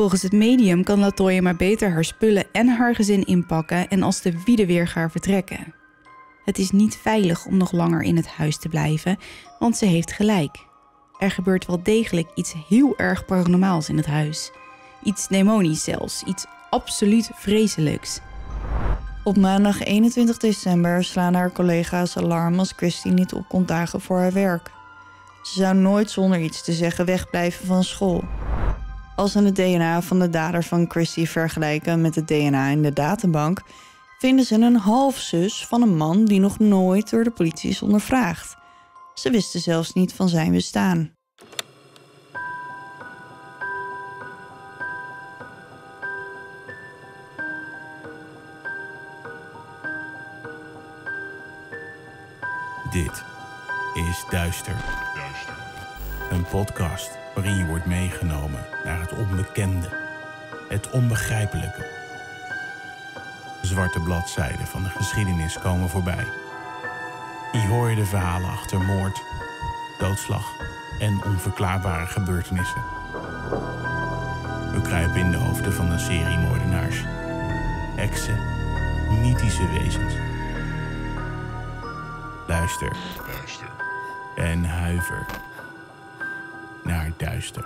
Volgens het medium kan Latoya maar beter haar spullen en haar gezin inpakken en als de wiedeweer weer gaan vertrekken. Het is niet veilig om nog langer in het huis te blijven, want ze heeft gelijk. Er gebeurt wel degelijk iets heel erg paranormaals in het huis. Iets demonisch zelfs, iets absoluut vreselijks. Op maandag 21 december slaan haar collega's alarm als Christine niet op kon dagen voor haar werk. Ze zou nooit zonder iets te zeggen wegblijven van school. Als ze het DNA van de dader van Chrissy vergelijken met het DNA in de databank, vinden ze een halfzus van een man die nog nooit door de politie is ondervraagd. Ze wisten zelfs niet van zijn bestaan. Dit is Duister. Duister. Een podcast waarin je wordt meegenomen naar het onbekende, het onbegrijpelijke. De zwarte bladzijden van de geschiedenis komen voorbij. Hier hoor je de verhalen achter moord, doodslag en onverklaarbare gebeurtenissen. We kruipen in de hoofden van een serie moordenaars, heksen, mythische wezens. Luister. Luister. En huiver naar duister.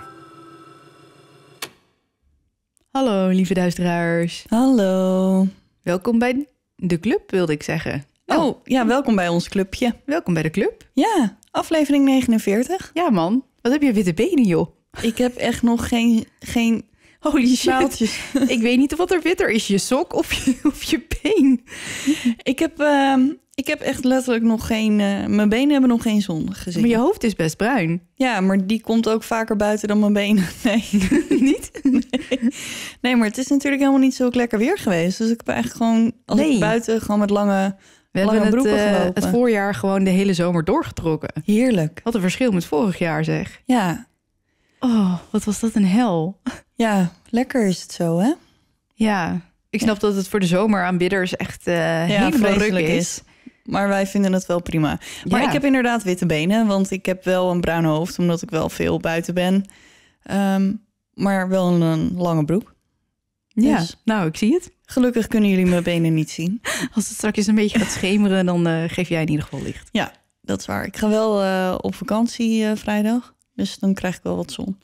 Hallo, lieve duisteraars. Hallo. Welkom bij de club, wilde ik zeggen. Oh, oh ja, welkom bij ons clubje. Welkom bij de club. Ja, aflevering 49. Ja, man. Wat heb je witte benen, joh? Ik heb echt nog geen, geen Holy shit. Ik weet niet wat er witter is, je sok of je, of je been. Ik heb, ehm, ik heb echt letterlijk nog geen... Eh, mijn benen hebben nog geen zon gezien. Maar je hoofd is best bruin. Ja, maar die komt ook vaker buiten dan mijn benen. Nee, niet? Nee. maar het is natuurlijk helemaal niet zo lekker weer geweest. Dus ik ben echt gewoon... Als buiten gewoon met lange... We lange broeken het, eh, het voorjaar gewoon de hele zomer doorgetrokken. Heerlijk. Wat een verschil met vorig jaar zeg. Ja, Oh, wat was dat een hel. Ja, lekker is het zo, hè? Ja, ik snap dat het voor de zomer aan bidders echt uh, ja, helemaal is. Maar wij vinden het wel prima. Maar ik heb inderdaad witte benen, want ik heb wel een bruin hoofd, omdat ik wel veel buiten ben. Ehm, maar wel een, lange broek. Ja, dus nou, ik zie het. Gelukkig kunnen jullie mijn benen niet zien. Als het straks een beetje gaat schemeren, dan eh, geef jij in ieder geval licht. Ja, dat is waar. Ik ga wel eh, op vakantie vrijdag. Dus dan krijg ik wel wat zon.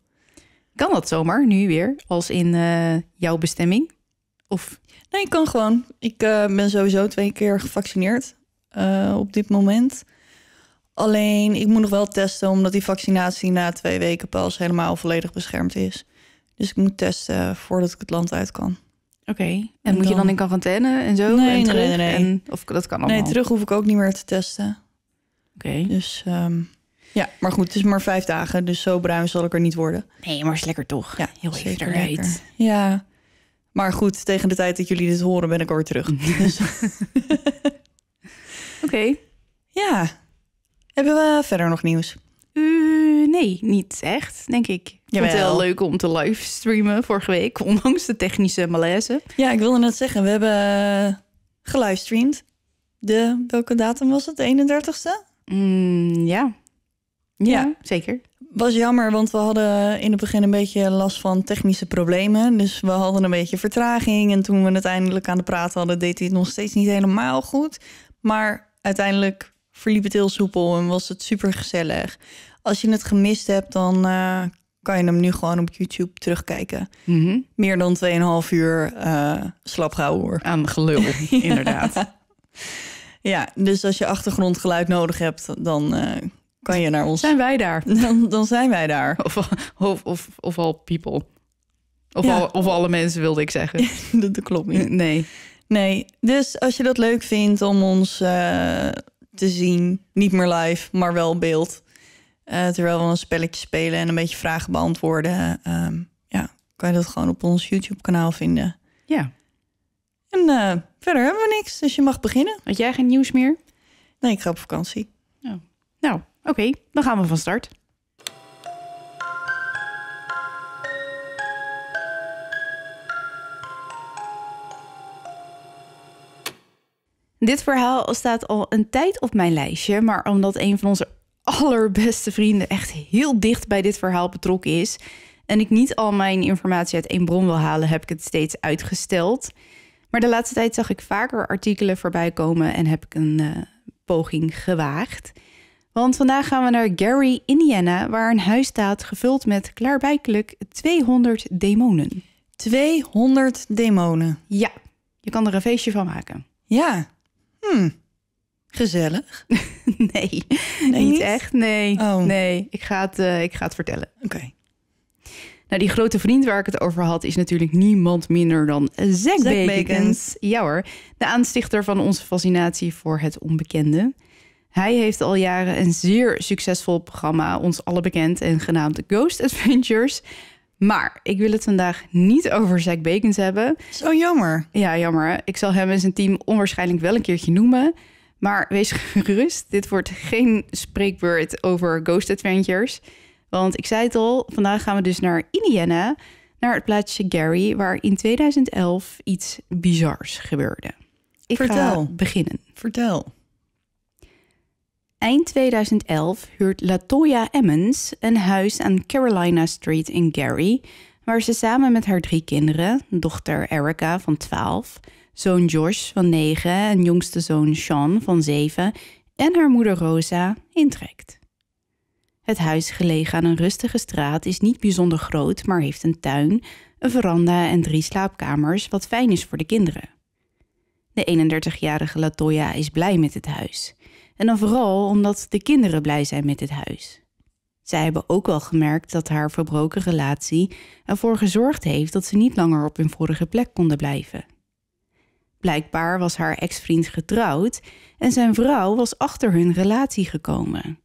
Kan dat zomaar nu weer, als in eh, jouw bestemming? Of? Nee, kan gewoon. Ik eh, ben sowieso twee keer gevaccineerd eh, op dit moment. Alleen, ik moet nog wel testen, omdat die vaccinatie na twee weken pas helemaal volledig beschermd is. Dus ik moet testen voordat ik het land uit kan. Oké, en, moet je dan in quarantaine en zo? Nee, nee, nee, En, of dat kan allemaal? Nee, terug hoef ik ook niet meer te testen. Oké. Dus... Ehm, ja, maar goed, het is maar vijf dagen, dus zo bruin zal ik er niet worden. Nee, maar is lekker toch? Ja, heel even eruit. Ja, maar goed, tegen de tijd dat jullie dit horen ben ik er weer terug. Dus- Oké. Ja. Hebben we verder nog nieuws? Uh, nee, niet echt, denk ik. Ik vond het wel leuk om te livestreamen vorige week, ondanks de technische malaise. Ja, ik wilde net zeggen, we hebben eh, gelivestreamd. De, welke datum was het? 31ste? Mm, ja. Ja, zeker. Was jammer, want we hadden in het begin een beetje last van technische problemen. Dus we hadden een beetje vertraging. En toen we het eindelijk aan de praat hadden, deed hij het nog steeds niet helemaal goed. Maar uiteindelijk verliep het heel soepel en was het super gezellig. Als je het gemist hebt, dan eh, kan je hem nu gewoon op YouTube terugkijken. Mhm. Meer dan 2,5 uur uh, slap hoor. Aan gelul, inderdaad. ja, dus als je achtergrondgeluid nodig hebt, dan eh, kan je naar ons. Zijn wij daar? Dan, dan zijn wij daar. Of, of, of, of all people. Of, al, of alle mensen wilde ik zeggen. dat, klopt niet. Nee. Nee, dus als je dat leuk vindt om ons eh, te zien, niet meer live, maar wel beeld. Eh, terwijl we een spelletje spelen en een beetje vragen beantwoorden. Ehm, ja, kan je dat gewoon op ons YouTube-kanaal vinden. Ja. En eh, verder hebben we niks, dus je mag beginnen. Had jij geen nieuws meer? Nee, ik ga op vakantie. Oh. Nou, Oké, dan gaan we van start. Dit verhaal staat al een tijd op mijn lijstje, maar omdat een van onze allerbeste vrienden echt heel dicht bij dit verhaal betrokken is en ik niet al mijn informatie uit één bron wil halen, heb ik het steeds uitgesteld. Maar de laatste tijd zag ik vaker artikelen voorbij komen en heb ik een eh, poging gewaagd. Want vandaag gaan we naar Gary, Indiana, waar een huis staat gevuld met klaarblijkelijk 200 demonen. 200 demonen. Ja, je kan er een feestje van maken. Ja. Hm. Gezellig? nee, niet echt. Nee, oh. nee. Ik, ga het, eh, ik ga het vertellen. Oké. Nou, die grote vriend waar ik het over had, is natuurlijk niemand minder dan Zack Bakens. Ja hoor, de aanstichter van onze fascinatie voor het onbekende. Hij heeft al jaren een zeer succesvol programma, ons alle bekend en genaamd Ghost Adventures. Maar ik wil het vandaag niet over Zack Bakens hebben. Zo jammer. Ja, jammer. Ik zal hem en zijn team onwaarschijnlijk wel een keertje noemen. Maar wees gerust, dit wordt geen spreekbeurt over Ghost Adventures. Want ik zei het al, vandaag gaan we dus naar Indiana, naar het plaatsje Gary, waar in 2011 iets bizars gebeurde. Ik Vertel. ga beginnen. Vertel. Eind 2011 huurt Latoya Emmons een huis aan Carolina Street in Gary, waar ze samen met haar drie kinderen, dochter Erica van 12, zoon Josh van 9 en jongste zoon Sean van 7 en haar moeder Rosa intrekt. Het huis gelegen aan een rustige straat is niet bijzonder groot, maar heeft een tuin, een veranda en drie slaapkamers, wat fijn is voor de kinderen. De 31-jarige Latoya is blij met het huis. En dan vooral omdat de kinderen blij zijn met dit huis. Zij hebben ook wel gemerkt dat haar verbroken relatie ervoor gezorgd heeft dat ze niet langer op hun vorige plek konden blijven. Blijkbaar was haar ex-vriend getrouwd en zijn vrouw was achter hun relatie gekomen.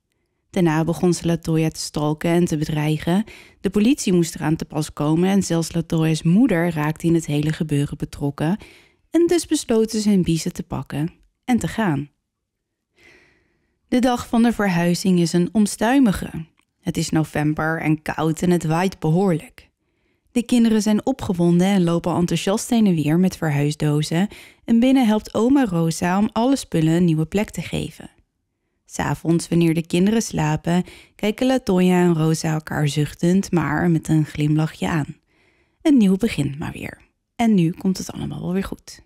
Daarna begon ze Latoya te stalken en te bedreigen. De politie moest eraan te pas komen en zelfs Latoya's moeder raakte in het hele gebeuren betrokken. En dus besloten ze een biezen te pakken en te gaan. De dag van de verhuizing is een omstuimige. Het is november en koud en het waait behoorlijk. De kinderen zijn opgewonden en lopen enthousiast heen en weer met verhuisdozen. En binnen helpt oma Rosa om alle spullen een nieuwe plek te geven. S'avonds, wanneer de kinderen slapen, kijken Latoya en Rosa elkaar zuchtend, maar met een glimlachje aan. Een nieuw begin maar weer. En nu komt het allemaal wel weer goed.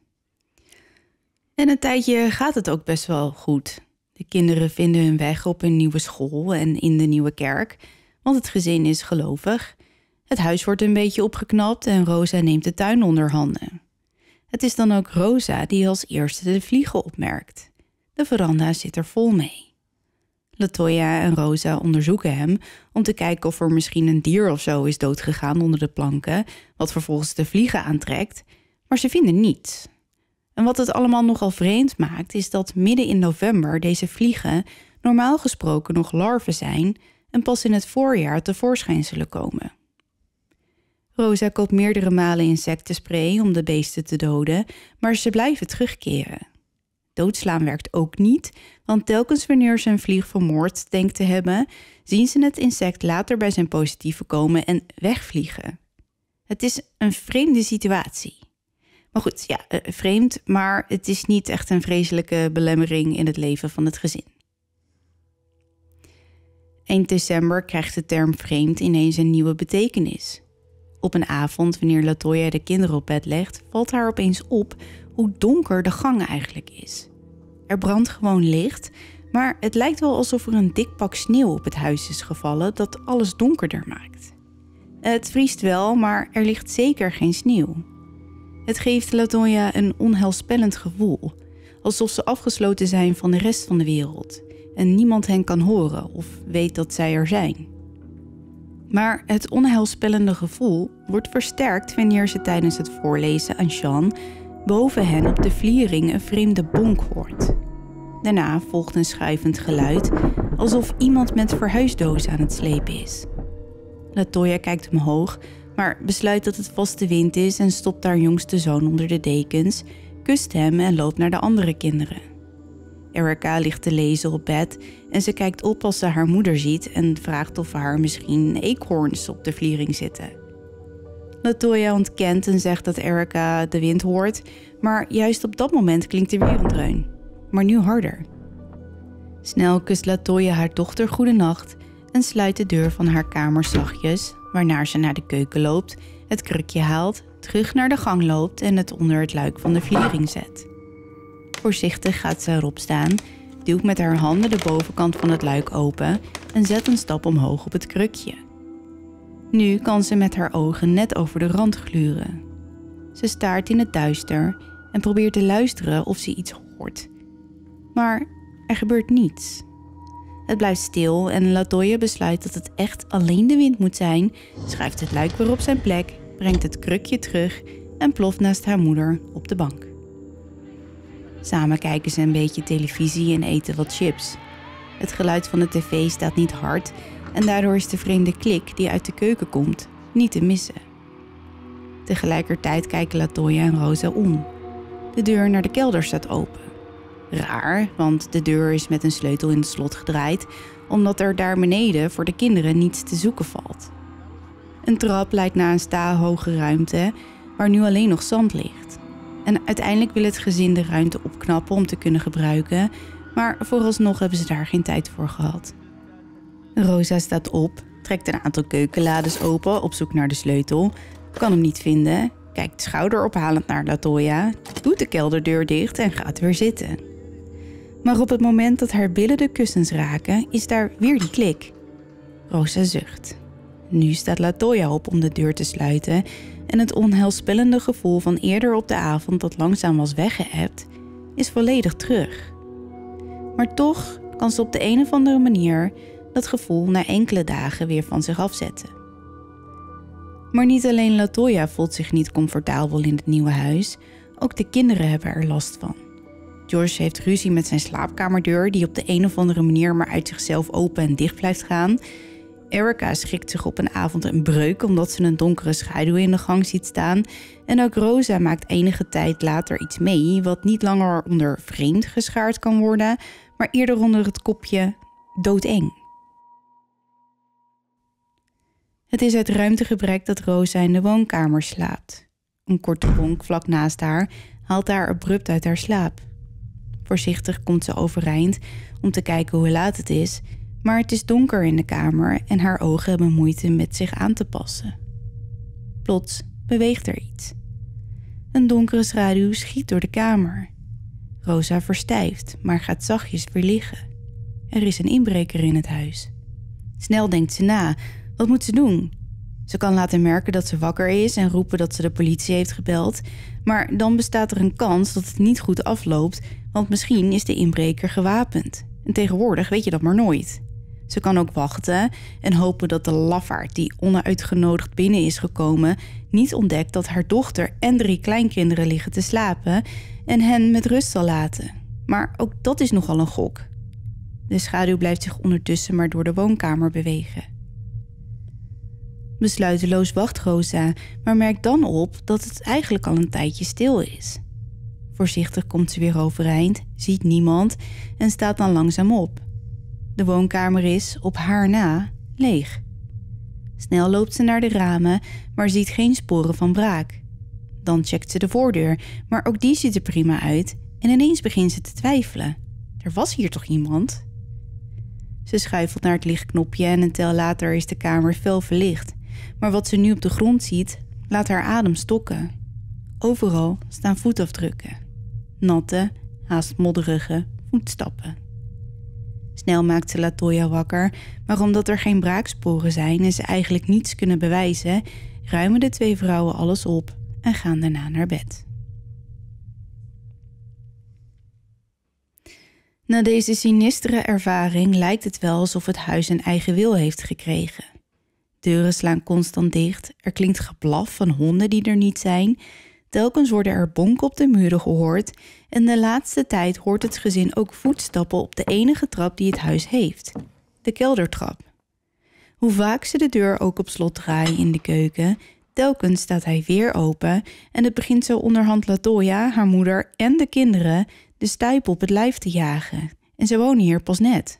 En een tijdje gaat het ook best wel goed. De kinderen vinden hun weg op een nieuwe school en in de nieuwe kerk, want het gezin is gelovig. Het huis wordt een beetje opgeknapt en Rosa neemt de tuin onder handen. Het is dan ook Rosa die als eerste de vliegen opmerkt. De veranda zit er vol mee. Latoya en Rosa onderzoeken hem om te kijken of er misschien een dier of zo is doodgegaan onder de planken, wat vervolgens de vliegen aantrekt, maar ze vinden niets. En wat het allemaal nogal vreemd maakt, is dat midden in november deze vliegen normaal gesproken nog larven zijn en pas in het voorjaar tevoorschijn zullen komen. Rosa koopt meerdere malen insectenspray om de beesten te doden, maar ze blijven terugkeren. Doodslaan werkt ook niet, want telkens wanneer ze een vlieg vermoord denkt te hebben, zien ze het insect later bij zijn positieve komen en wegvliegen. Het is een vreemde situatie. Maar goed, ja, eh, vreemd, maar het is niet echt een vreselijke belemmering in het leven van het gezin. Eind december krijgt de term vreemd ineens een nieuwe betekenis. Op een avond, wanneer Latoya de kinderen op bed legt, valt haar opeens op hoe donker de gang eigenlijk is. Er brandt gewoon licht, maar het lijkt wel alsof er een dik pak sneeuw op het huis is gevallen dat alles donkerder maakt. Het vriest wel, maar er ligt zeker geen sneeuw. Het geeft Latoya een onheilspellend gevoel, alsof ze afgesloten zijn van de rest van de wereld en niemand hen kan horen of weet dat zij er zijn. Maar het onheilspellende gevoel wordt versterkt wanneer ze tijdens het voorlezen aan Sean boven hen op de vliering een vreemde bonk hoort. Daarna volgt een schuivend geluid, alsof iemand met verhuisdozen aan het slepen is. Latoya kijkt omhoog maar besluit dat het vaste wind is en stopt haar jongste zoon onder de dekens, kust hem en loopt naar de andere kinderen. Erica ligt te lezen op bed en ze kijkt op als ze haar moeder ziet en vraagt of haar misschien eekhoorns op de vliering zitten. Latoya ontkent en zegt dat Erica de wind hoort, maar juist op dat moment klinkt er weer een dreun, maar nu harder. Snel kust Latoya haar dochter goedenacht en sluit de deur van haar kamer zachtjes waarna ze naar de keuken loopt, het krukje haalt, terug naar de gang loopt en het onder het luik van de viering zet. Voorzichtig gaat ze erop staan, duwt met haar handen de bovenkant van het luik open en zet een stap omhoog op het krukje. Nu kan ze met haar ogen net over de rand gluren. Ze staart in het duister en probeert te luisteren of ze iets hoort. Maar er gebeurt niets. Het blijft stil en Latoya besluit dat het echt alleen de wind moet zijn, schuift het luik weer op zijn plek, brengt het krukje terug en ploft naast haar moeder op de bank. Samen kijken ze een beetje televisie en eten wat chips. Het geluid van de tv staat niet hard en daardoor is de vreemde klik die uit de keuken komt niet te missen. Tegelijkertijd kijken Latoya en Rosa om. De deur naar de kelder staat open. Raar, want de deur is met een sleutel in het slot gedraaid, omdat er daar beneden voor de kinderen niets te zoeken valt. Een trap leidt naar een sta hoge ruimte waar nu alleen nog zand ligt. En uiteindelijk wil het gezin de ruimte opknappen om te kunnen gebruiken, maar vooralsnog hebben ze daar geen tijd voor gehad. Rosa staat op, trekt een aantal keukenlades open op zoek naar de sleutel, kan hem niet vinden, kijkt schouderophalend naar Latoya, doet de kelderdeur dicht en gaat weer zitten. Maar op het moment dat haar billen de kussens raken, is daar weer die klik. Rosa zucht. Nu staat Latoya op om de deur te sluiten en het onheilspellende gevoel van eerder op de avond dat langzaam was weggehept, is volledig terug. Maar toch kan ze op de een of andere manier dat gevoel na enkele dagen weer van zich afzetten. Maar niet alleen Latoya voelt zich niet comfortabel in het nieuwe huis, ook de kinderen hebben er last van. George heeft ruzie met zijn slaapkamerdeur, die op de een of andere manier maar uit zichzelf open en dicht blijft gaan. Erica schrikt zich op een avond een breuk omdat ze een donkere schaduw in de gang ziet staan. En ook Rosa maakt enige tijd later iets mee, wat niet langer onder vreemd geschaard kan worden, maar eerder onder het kopje doodeng. Het is uit ruimtegebrek dat Rosa in de woonkamer slaapt. Een korte bonk vlak naast haar haalt haar abrupt uit haar slaap. Voorzichtig komt ze overeind om te kijken hoe laat het is, maar het is donker in de kamer en haar ogen hebben moeite met zich aan te passen. Plots beweegt er iets. Een donkere schaduw schiet door de kamer. Rosa verstijft, maar gaat zachtjes weer liggen. Er is een inbreker in het huis. Snel denkt ze na: wat moet ze doen? Ze kan laten merken dat ze wakker is en roepen dat ze de politie heeft gebeld. Maar dan bestaat er een kans dat het niet goed afloopt, want misschien is de inbreker gewapend. En tegenwoordig weet je dat maar nooit. Ze kan ook wachten en hopen dat de lafaard die onuitgenodigd binnen is gekomen niet ontdekt dat haar dochter en drie kleinkinderen liggen te slapen en hen met rust zal laten. Maar ook dat is nogal een gok. De schaduw blijft zich ondertussen maar door de woonkamer bewegen. Besluiteloos wacht Rosa, maar merkt dan op dat het eigenlijk al een tijdje stil is. Voorzichtig komt ze weer overeind, ziet niemand en staat dan langzaam op. De woonkamer is, op haar na, leeg. Snel loopt ze naar de ramen, maar ziet geen sporen van braak. Dan checkt ze de voordeur, maar ook die ziet er prima uit en ineens begint ze te twijfelen. Er was hier toch iemand? Ze schuifelt naar het lichtknopje en een tel later is de kamer fel verlicht. Maar wat ze nu op de grond ziet, laat haar adem stokken. Overal staan voetafdrukken. Natte, haast modderige voetstappen. Snel maakt ze Latoya wakker, maar omdat er geen braaksporen zijn en ze eigenlijk niets kunnen bewijzen, ruimen de twee vrouwen alles op en gaan daarna naar bed. Na deze sinistere ervaring lijkt het wel alsof het huis een eigen wil heeft gekregen. Deuren slaan constant dicht, er klinkt geblaf van honden die er niet zijn. Telkens worden er bonken op de muren gehoord en de laatste tijd hoort het gezin ook voetstappen op de enige trap die het huis heeft, de keldertrap. Hoe vaak ze de deur ook op slot draaien in de keuken, telkens staat hij weer open en het begint zo onderhand Latoya, haar moeder en de kinderen de stuip op het lijf te jagen. En ze wonen hier pas net.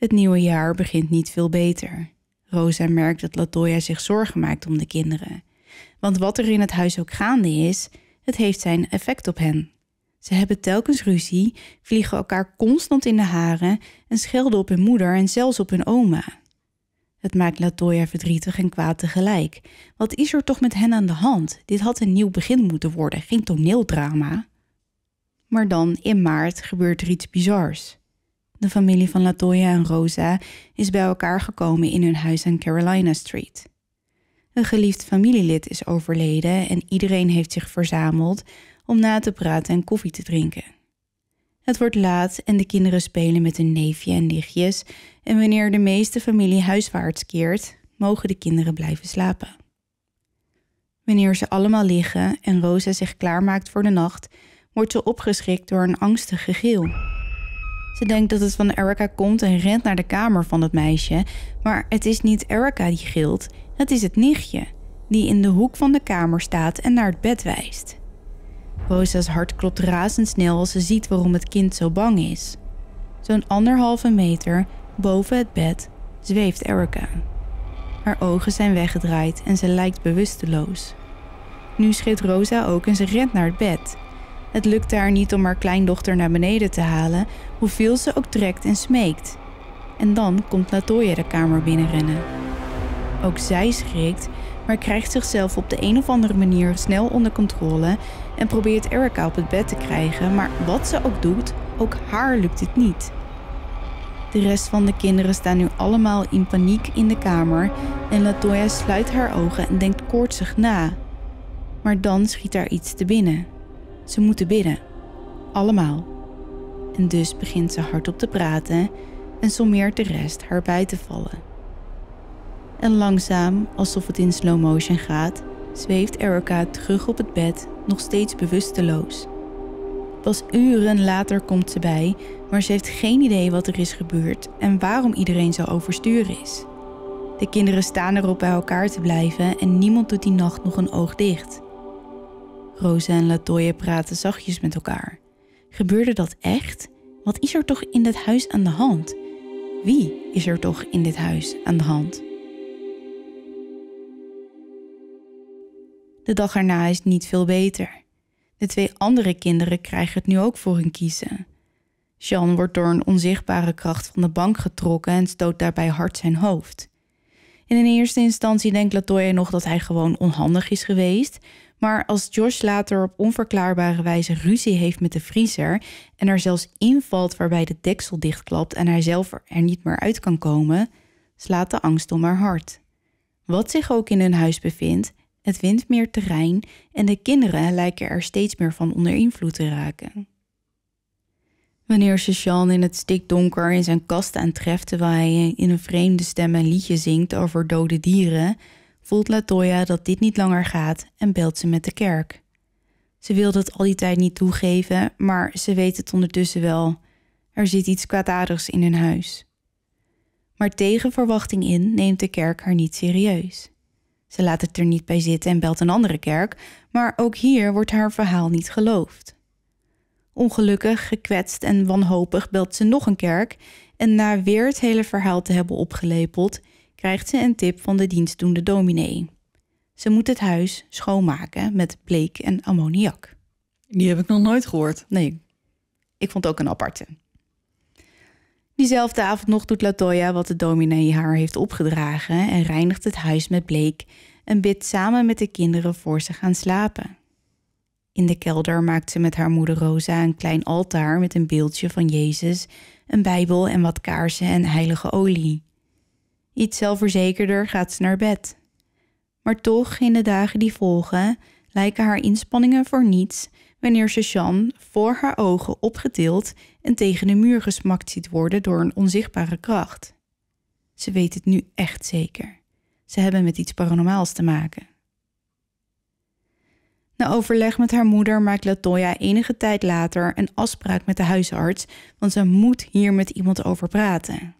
Het nieuwe jaar begint niet veel beter. Rosa merkt dat Latoya zich zorgen maakt om de kinderen. Want wat er in het huis ook gaande is, het heeft zijn effect op hen. Ze hebben telkens ruzie, vliegen elkaar constant in de haren en schelden op hun moeder en zelfs op hun oma. Het maakt Latoya verdrietig en kwaad tegelijk. Wat is er toch met hen aan de hand? Dit had een nieuw begin moeten worden, geen toneeldrama. Maar dan, in maart, gebeurt er iets bizars de familie van Latoya en Rosa, is bij elkaar gekomen in hun huis aan Carolina Street. Een geliefd familielid is overleden en iedereen heeft zich verzameld om na te praten en koffie te drinken. Het wordt laat en de kinderen spelen met hun neefje en nichtjes. En wanneer de meeste familie huiswaarts keert, mogen de kinderen blijven slapen. Wanneer ze allemaal liggen en Rosa zich klaarmaakt voor de nacht, wordt ze opgeschrikt door een angstig gegil. Ze denkt dat het van Erica komt en rent naar de kamer van het meisje, maar het is niet Erica die gilt, het is het nichtje, die in de hoek van de kamer staat en naar het bed wijst. Rosa's hart klopt razendsnel als ze ziet waarom het kind zo bang is. Zo'n anderhalve meter boven het bed zweeft Erica. Haar ogen zijn weggedraaid en ze lijkt bewusteloos. Nu schreeuwt Rosa ook en ze rent naar het bed. Het lukte haar niet om haar kleindochter naar beneden te halen, hoeveel ze ook trekt en smeekt. En dan komt Latoya de kamer binnenrennen. Ook zij schrikt, maar krijgt zichzelf op de een of andere manier snel onder controle en probeert Erica op het bed te krijgen, maar wat ze ook doet, ook haar lukt het niet. De rest van de kinderen staan nu allemaal in paniek in de kamer en Latoya sluit haar ogen en denkt koortsig na. Maar dan schiet daar iets te binnen. Ze moeten bidden. Allemaal. En dus begint ze hardop te praten en sommeert de rest haar bij te vallen. En langzaam, alsof het in slow motion gaat, zweeft Erica terug op het bed, nog steeds bewusteloos. Pas uren later komt ze bij, maar ze heeft geen idee wat er is gebeurd en waarom iedereen zo overstuur is. De kinderen staan erop bij elkaar te blijven en niemand doet die nacht nog een oog dicht. Rosa en Latoya praten zachtjes met elkaar. Gebeurde dat echt? Wat is er toch in dit huis aan de hand? Wie is er toch in dit huis aan de hand? De dag erna is niet veel beter. De twee andere kinderen krijgen het nu ook voor hun kiezen. Jean wordt door een onzichtbare kracht van de bank getrokken en stoot daarbij hard zijn hoofd. In een eerste instantie denkt Latoya nog dat hij gewoon onhandig is geweest, maar als Josh later op onverklaarbare wijze ruzie heeft met de vriezer en er zelfs invalt waarbij de deksel dichtklapt en hij zelf er niet meer uit kan komen, slaat de angst om haar hart. Wat zich ook in hun huis bevindt, het wint meer terrein en de kinderen lijken er steeds meer van onder invloed te raken. Wanneer ze Sean in het stikdonker in zijn kast aantreft terwijl hij in een vreemde stem een liedje zingt over dode dieren, voelt Latoya dat dit niet langer gaat en belt ze met de kerk. Ze wil dat al die tijd niet toegeven, maar ze weet het ondertussen wel. Er zit iets kwaadaardigs in hun huis. Maar tegen verwachting in neemt de kerk haar niet serieus. Ze laat het er niet bij zitten en belt een andere kerk, maar ook hier wordt haar verhaal niet geloofd. Ongelukkig, gekwetst en wanhopig belt ze nog een kerk en na weer het hele verhaal te hebben opgelepeld, krijgt ze een tip van de dienstdoende dominee. Ze moet het huis schoonmaken met bleek en ammoniak. Die heb ik nog nooit gehoord. Nee, ik vond ook een aparte. Diezelfde avond nog doet Latoya wat de dominee haar heeft opgedragen en reinigt het huis met bleek en bidt samen met de kinderen voor ze gaan slapen. In de kelder maakt ze met haar moeder Rosa een klein altaar met een beeldje van Jezus, een Bijbel en wat kaarsen en heilige olie. Iets zelfverzekerder gaat ze naar bed. Maar toch, in de dagen die volgen, lijken haar inspanningen voor niets wanneer ze Jean voor haar ogen opgetild en tegen de muur gesmakt ziet worden door een onzichtbare kracht. Ze weet het nu echt zeker. Ze hebben met iets paranormaals te maken. Na overleg met haar moeder maakt Latoya enige tijd later een afspraak met de huisarts, want ze moet hier met iemand over praten.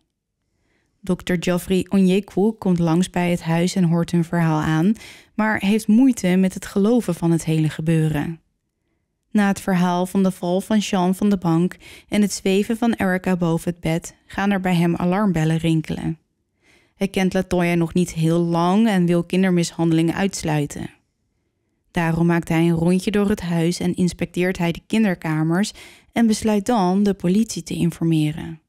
Dr. Geoffrey Onyekwu komt langs bij het huis en hoort hun verhaal aan, maar heeft moeite met het geloven van het hele gebeuren. Na het verhaal van de val van Sean van de bank en het zweven van Erica boven het bed, gaan er bij hem alarmbellen rinkelen. Hij kent Latoya nog niet heel lang en wil kindermishandeling uitsluiten. Daarom maakt hij een rondje door het huis en inspecteert hij de kinderkamers en besluit dan de politie te informeren.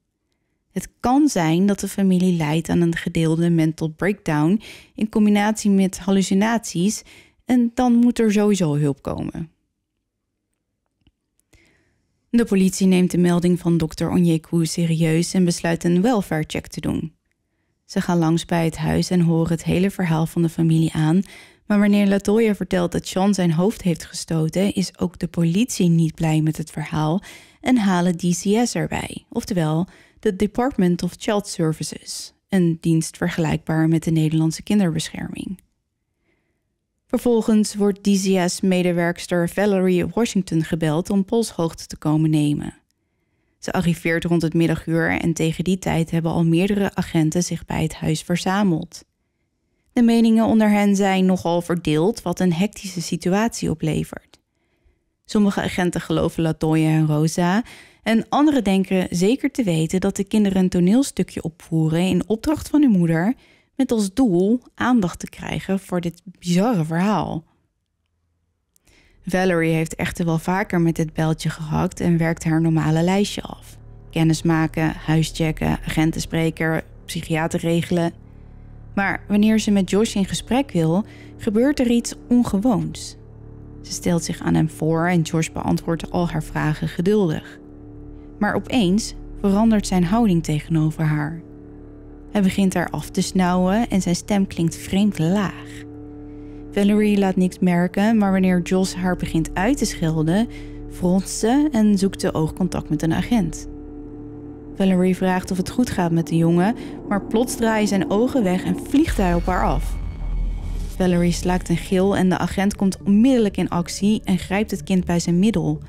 Het kan zijn dat de familie lijdt aan een gedeelde mental breakdown in combinatie met hallucinaties en dan moet er sowieso hulp komen. De politie neemt de melding van dokter Onyeku serieus en besluit een welfarecheck te doen. Ze gaan langs bij het huis en horen het hele verhaal van de familie aan, maar wanneer Latoya vertelt dat Sean zijn hoofd heeft gestoten, is ook de politie niet blij met het verhaal en halen DCS erbij, oftewel de Department of Child Services, een dienst vergelijkbaar met de Nederlandse kinderbescherming. Vervolgens wordt DCS-medewerkster Valerie Washington gebeld om polshoogte te komen nemen. Ze arriveert rond het middaguur en tegen die tijd hebben al meerdere agenten zich bij het huis verzameld. De meningen onder hen zijn nogal verdeeld, wat een hectische situatie oplevert. Sommige agenten geloven Latoya en Rosa, en anderen denken zeker te weten dat de kinderen een toneelstukje opvoeren in opdracht van hun moeder, met als doel aandacht te krijgen voor dit bizarre verhaal. Valerie heeft echter wel vaker met dit beltje gehakt en werkt haar normale lijstje af. Kennismaken, huischecken, agenten spreken, psychiater regelen. Maar wanneer ze met Josh in gesprek wil, gebeurt er iets ongewoons. Ze stelt zich aan hem voor en Josh beantwoordt al haar vragen geduldig. Maar opeens verandert zijn houding tegenover haar. Hij begint haar af te snauwen en zijn stem klinkt vreemd laag. Valerie laat niks merken, maar wanneer Jos haar begint uit te schelden, fronst ze en zoekt de oogcontact met een agent. Valerie vraagt of het goed gaat met de jongen, maar plots draaien zijn ogen weg en vliegt hij op haar af. Valerie slaakt een gil en de agent komt onmiddellijk in actie en grijpt het kind bij zijn middel.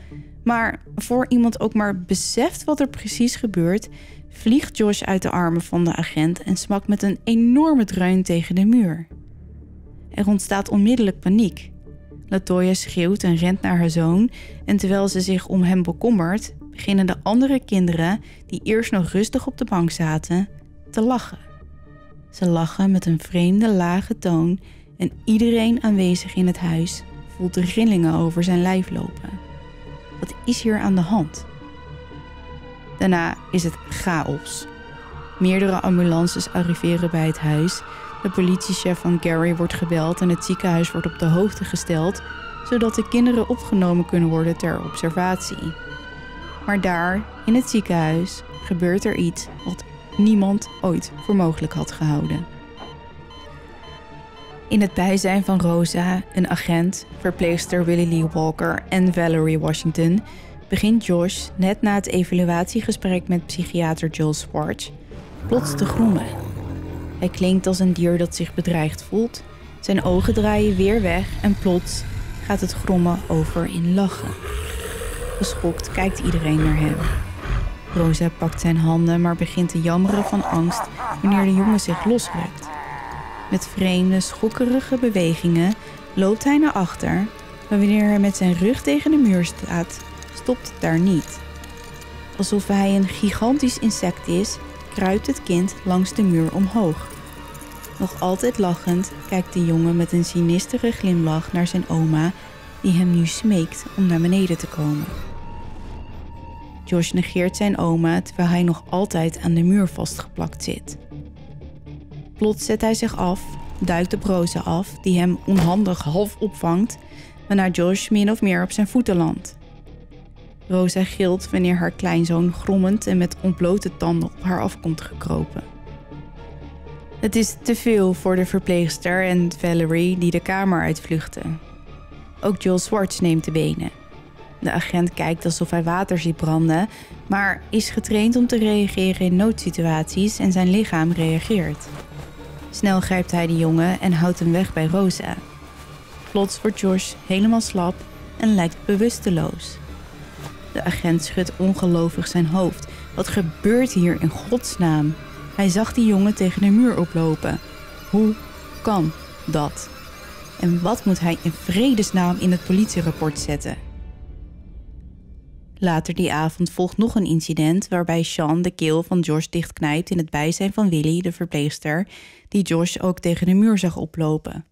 Maar voor iemand ook maar beseft wat er precies gebeurt, vliegt Josh uit de armen van de agent en smakt met een enorme dreun tegen de muur. Er ontstaat onmiddellijk paniek. Latoya schreeuwt en rent naar haar zoon en terwijl ze zich om hem bekommert, beginnen de andere kinderen, die eerst nog rustig op de bank zaten, te lachen. Ze lachen met een vreemde lage toon en iedereen aanwezig in het huis voelt de rillingen over zijn lijf lopen. Wat is hier aan de hand? Daarna is het chaos. Meerdere ambulances arriveren bij het huis. De politiechef van Gary wordt geweld en het ziekenhuis wordt op de hoogte gesteld, zodat de kinderen opgenomen kunnen worden ter observatie. Maar daar, in het ziekenhuis, gebeurt er iets wat niemand ooit voor mogelijk had gehouden. In het bijzijn van Rosa, een agent, verpleegster Willie Lee Walker en Valerie Washington begint Josh net na het evaluatiegesprek met psychiater Joel Swartz plots te groemen. Hij klinkt als een dier dat zich bedreigd voelt. Zijn ogen draaien weer weg en plots gaat het grommen over in lachen. Geschokt kijkt iedereen naar hem. Rosa pakt zijn handen, maar begint te jammeren van angst wanneer de jongen zich losrukt. Met vreemde, schokkerige bewegingen loopt hij naar achter, maar wanneer hij met zijn rug tegen de muur staat, stopt het daar niet. Alsof hij een gigantisch insect is, kruipt het kind langs de muur omhoog. Nog altijd lachend kijkt de jongen met een sinistere glimlach naar zijn oma, die hem nu smeekt om naar beneden te komen. Josh negeert zijn oma terwijl hij nog altijd aan de muur vastgeplakt zit. Plots zet hij zich af, duikt de Rosa af, die hem onhandig half opvangt, waarna Josh min of meer op zijn voeten landt. Rosa gilt wanneer haar kleinzoon grommend en met ontblote tanden op haar afkomt gekropen. Het is te veel voor de verpleegster en Valerie die de kamer uitvluchten. Ook Joel Swartz neemt de benen. De agent kijkt alsof hij water ziet branden, maar is getraind om te reageren in noodsituaties en zijn lichaam reageert. Snel grijpt hij de jongen en houdt hem weg bij Rosa. Plots wordt George helemaal slap en lijkt bewusteloos. De agent schudt ongelovig zijn hoofd. Wat gebeurt hier in godsnaam? Hij zag die jongen tegen de muur oplopen. Hoe kan dat? En wat moet hij in vredesnaam in het politierapport zetten? Later die avond volgt nog een incident waarbij Sean de keel van Josh dichtknijpt in het bijzijn van Willy, de verpleegster, die Josh ook tegen de muur zag oplopen.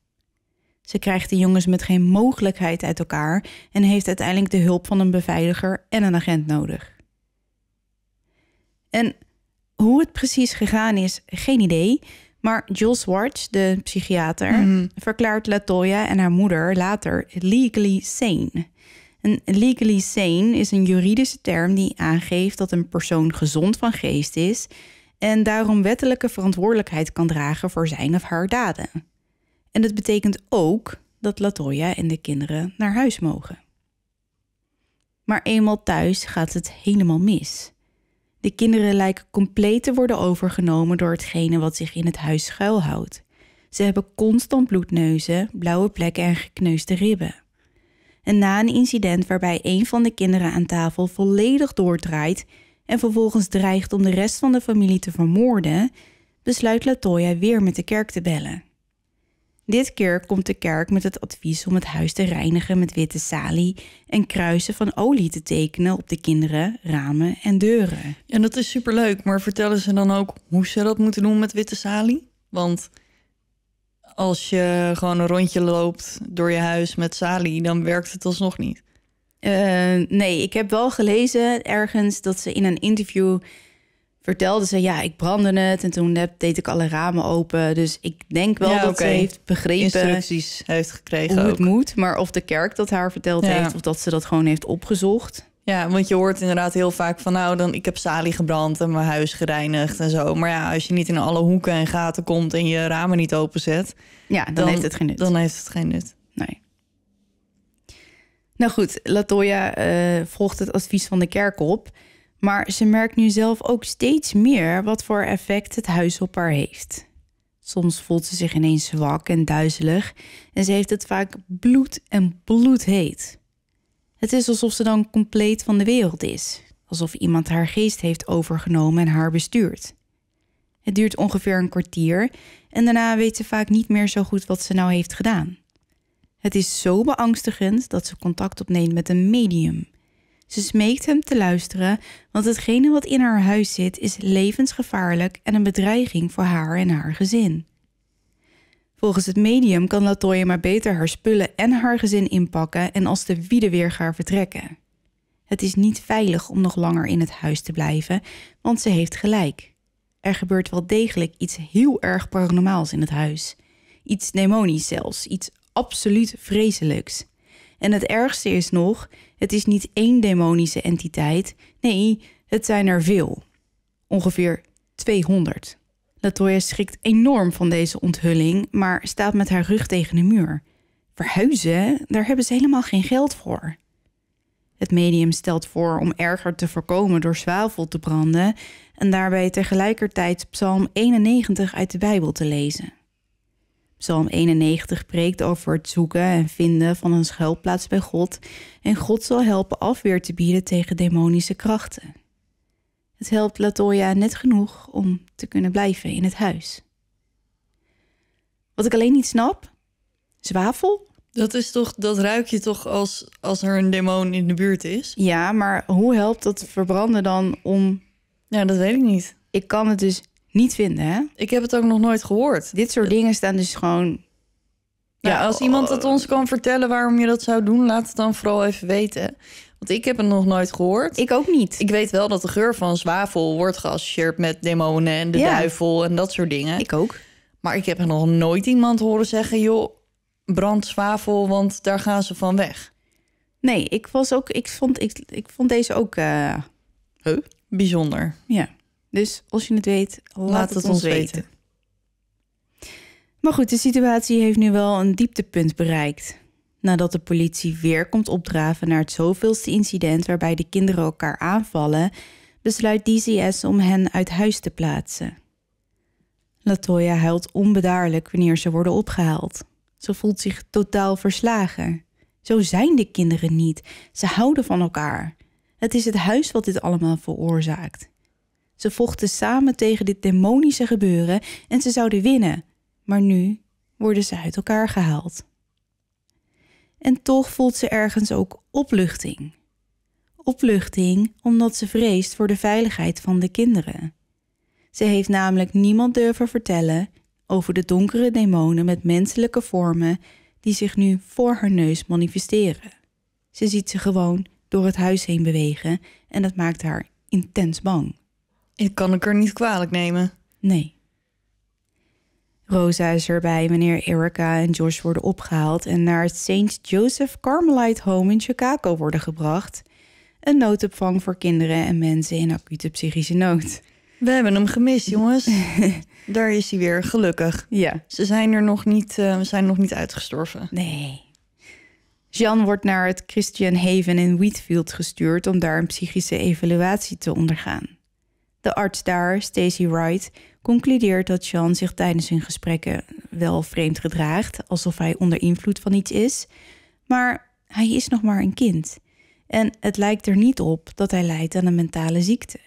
Ze krijgt de jongens met geen mogelijkheid uit elkaar en heeft uiteindelijk de hulp van een beveiliger en een agent nodig. En hoe het precies gegaan is, geen idee. Maar Jules Ward, de psychiater, mhm. verklaart Latoya en haar moeder later legally sane. Een legally sane is een juridische term die aangeeft dat een persoon gezond van geest is en daarom wettelijke verantwoordelijkheid kan dragen voor zijn of haar daden. En dat betekent ook dat Latoya en de kinderen naar huis mogen. Maar eenmaal thuis gaat het helemaal mis. De kinderen lijken compleet te worden overgenomen door hetgene wat zich in het huis schuilhoudt. Ze hebben constant bloedneuzen, blauwe plekken en gekneusde ribben en na een incident waarbij een van de kinderen aan tafel volledig doordraait en vervolgens dreigt om de rest van de familie te vermoorden, besluit Latoya weer met de kerk te bellen. Dit keer komt de kerk met het advies om het huis te reinigen met witte salie en kruisen van olie te tekenen op de kinderen, ramen en deuren. En dat is superleuk, maar vertellen ze dan ook hoe ze dat moeten doen met witte salie? Want als je gewoon een rondje loopt door je huis met Sali, dan werkt het alsnog niet. Eh, nee, ik heb wel gelezen ergens dat ze in een interview vertelde ze... ja, ik brandde het en toen heb, deed ik alle ramen open. Dus ik denk wel dat ze heeft begrepen... Instructies heeft gekregen hoe het moet. Maar of de kerk dat haar verteld heeft of dat ze dat gewoon heeft opgezocht... Ja, want je hoort inderdaad heel vaak van nou, dan ik heb salie gebrand en mijn huis gereinigd en zo. Maar ja, als je niet in alle hoeken en gaten komt en je ramen niet openzet, ja, dan, heeft het geen nut. Dan heeft het geen nut. Nee. Nou goed, Latoya eh, volgt het advies van de kerk op, maar ze merkt nu zelf ook steeds meer wat voor effect het huis op haar heeft. Soms voelt ze zich ineens zwak en duizelig en ze heeft het vaak bloed en bloedheet. Het is alsof ze dan compleet van de wereld is, alsof iemand haar geest heeft overgenomen en haar bestuurt. Het duurt ongeveer een kwartier en daarna weet ze vaak niet meer zo goed wat ze nou heeft gedaan. Het is zo beangstigend dat ze contact opneemt met een medium. Ze smeekt hem te luisteren, want hetgene wat in haar huis zit is levensgevaarlijk en een bedreiging voor haar en haar gezin. Volgens het medium kan Latoya maar beter haar spullen en haar gezin inpakken en als de wiedeweer vertrekken. Het is niet veilig om nog langer in het huis te blijven, want ze heeft gelijk. Er gebeurt wel degelijk iets heel erg paranormaals in het huis. Iets demonisch zelfs, iets absoluut vreselijks. En het ergste is nog, het is niet één demonische entiteit, nee, het zijn er veel. Ongeveer 200. Latoya schrikt enorm van deze onthulling, maar staat met haar rug tegen de muur. Verhuizen, daar hebben ze helemaal geen geld voor. Het medium stelt voor om erger te voorkomen door zwavel te branden en daarbij tegelijkertijd Psalm 91 uit de Bijbel te lezen. Psalm 91 preekt over het zoeken en vinden van een schuilplaats bij God en God zal helpen afweer te bieden tegen demonische krachten. Het helpt Latoya net genoeg om te kunnen blijven in het huis. Wat ik alleen niet snap, zwavel. Dat is toch, dat ruik je toch als, als er een demon in de buurt is? Ja, maar hoe helpt dat verbranden dan om. Ja, dat weet ik niet. Ik kan het dus niet vinden, hè? Ik heb het ook nog nooit gehoord. Dit soort dingen staan dus gewoon ja, als iemand het oh. ons kan vertellen waarom je dat zou doen, laat het dan vooral even weten. Want ik heb het nog nooit gehoord. Ik ook niet. Ik weet wel dat de geur van zwavel wordt geassocieerd met demonen en de duivel en dat soort dingen. Ik ook. Maar ik heb nog nooit iemand horen zeggen: joh, brand zwavel, want daar gaan ze van weg. Nee, ik was ook, ik vond, ik, ik vond deze ook uh, huh? bijzonder. Ja. Dus als je het weet, laat, het, ons weten. Maar goed, de situatie heeft nu wel een dieptepunt bereikt nadat de politie weer komt opdraven naar het zoveelste incident waarbij de kinderen elkaar aanvallen, besluit DCS om hen uit huis te plaatsen. Latoya huilt onbedaarlijk wanneer ze worden opgehaald. Ze voelt zich totaal verslagen. Zo zijn de kinderen niet. Ze houden van elkaar. Het is het huis wat dit allemaal veroorzaakt. Ze vochten samen tegen dit demonische gebeuren en ze zouden winnen. Maar nu worden ze uit elkaar gehaald. En toch voelt ze ergens ook opluchting. Opluchting omdat ze vreest voor de veiligheid van de kinderen. Ze heeft namelijk niemand durven vertellen over de donkere demonen met menselijke vormen die zich nu voor haar neus manifesteren. Ze ziet ze gewoon door het huis heen bewegen en dat maakt haar intens bang. Ik kan ik er niet kwalijk nemen. Nee. Rosa is erbij wanneer Erica en Josh worden opgehaald en naar het St. Joseph Carmelite Home in Chicago worden gebracht. Een noodopvang voor kinderen en mensen in acute psychische nood. We hebben hem gemist, jongens. Daar is hij weer, gelukkig. Ja. Ze zijn er nog niet, eh, we zijn nog niet uitgestorven. Nee. Jean wordt naar het Christian Haven in Wheatfield gestuurd om daar een psychische evaluatie te ondergaan. De arts daar, Stacy Wright, concludeert dat Jean zich tijdens hun gesprekken wel vreemd gedraagt, alsof hij onder invloed van iets is. Maar hij is nog maar een kind en het lijkt er niet op dat hij lijdt aan een mentale ziekte.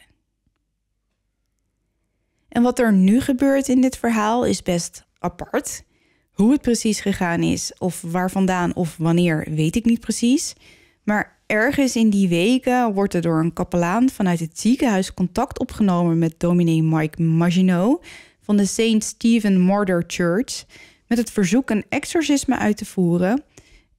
En wat er nu gebeurt in dit verhaal is best apart. Hoe het precies gegaan is, of waar vandaan of wanneer, weet ik niet precies. Maar ergens in die weken wordt er door een kapelaan vanuit het ziekenhuis contact opgenomen met dominee Mike Maginot van de St. Stephen Martyr Church met het verzoek een exorcisme uit te voeren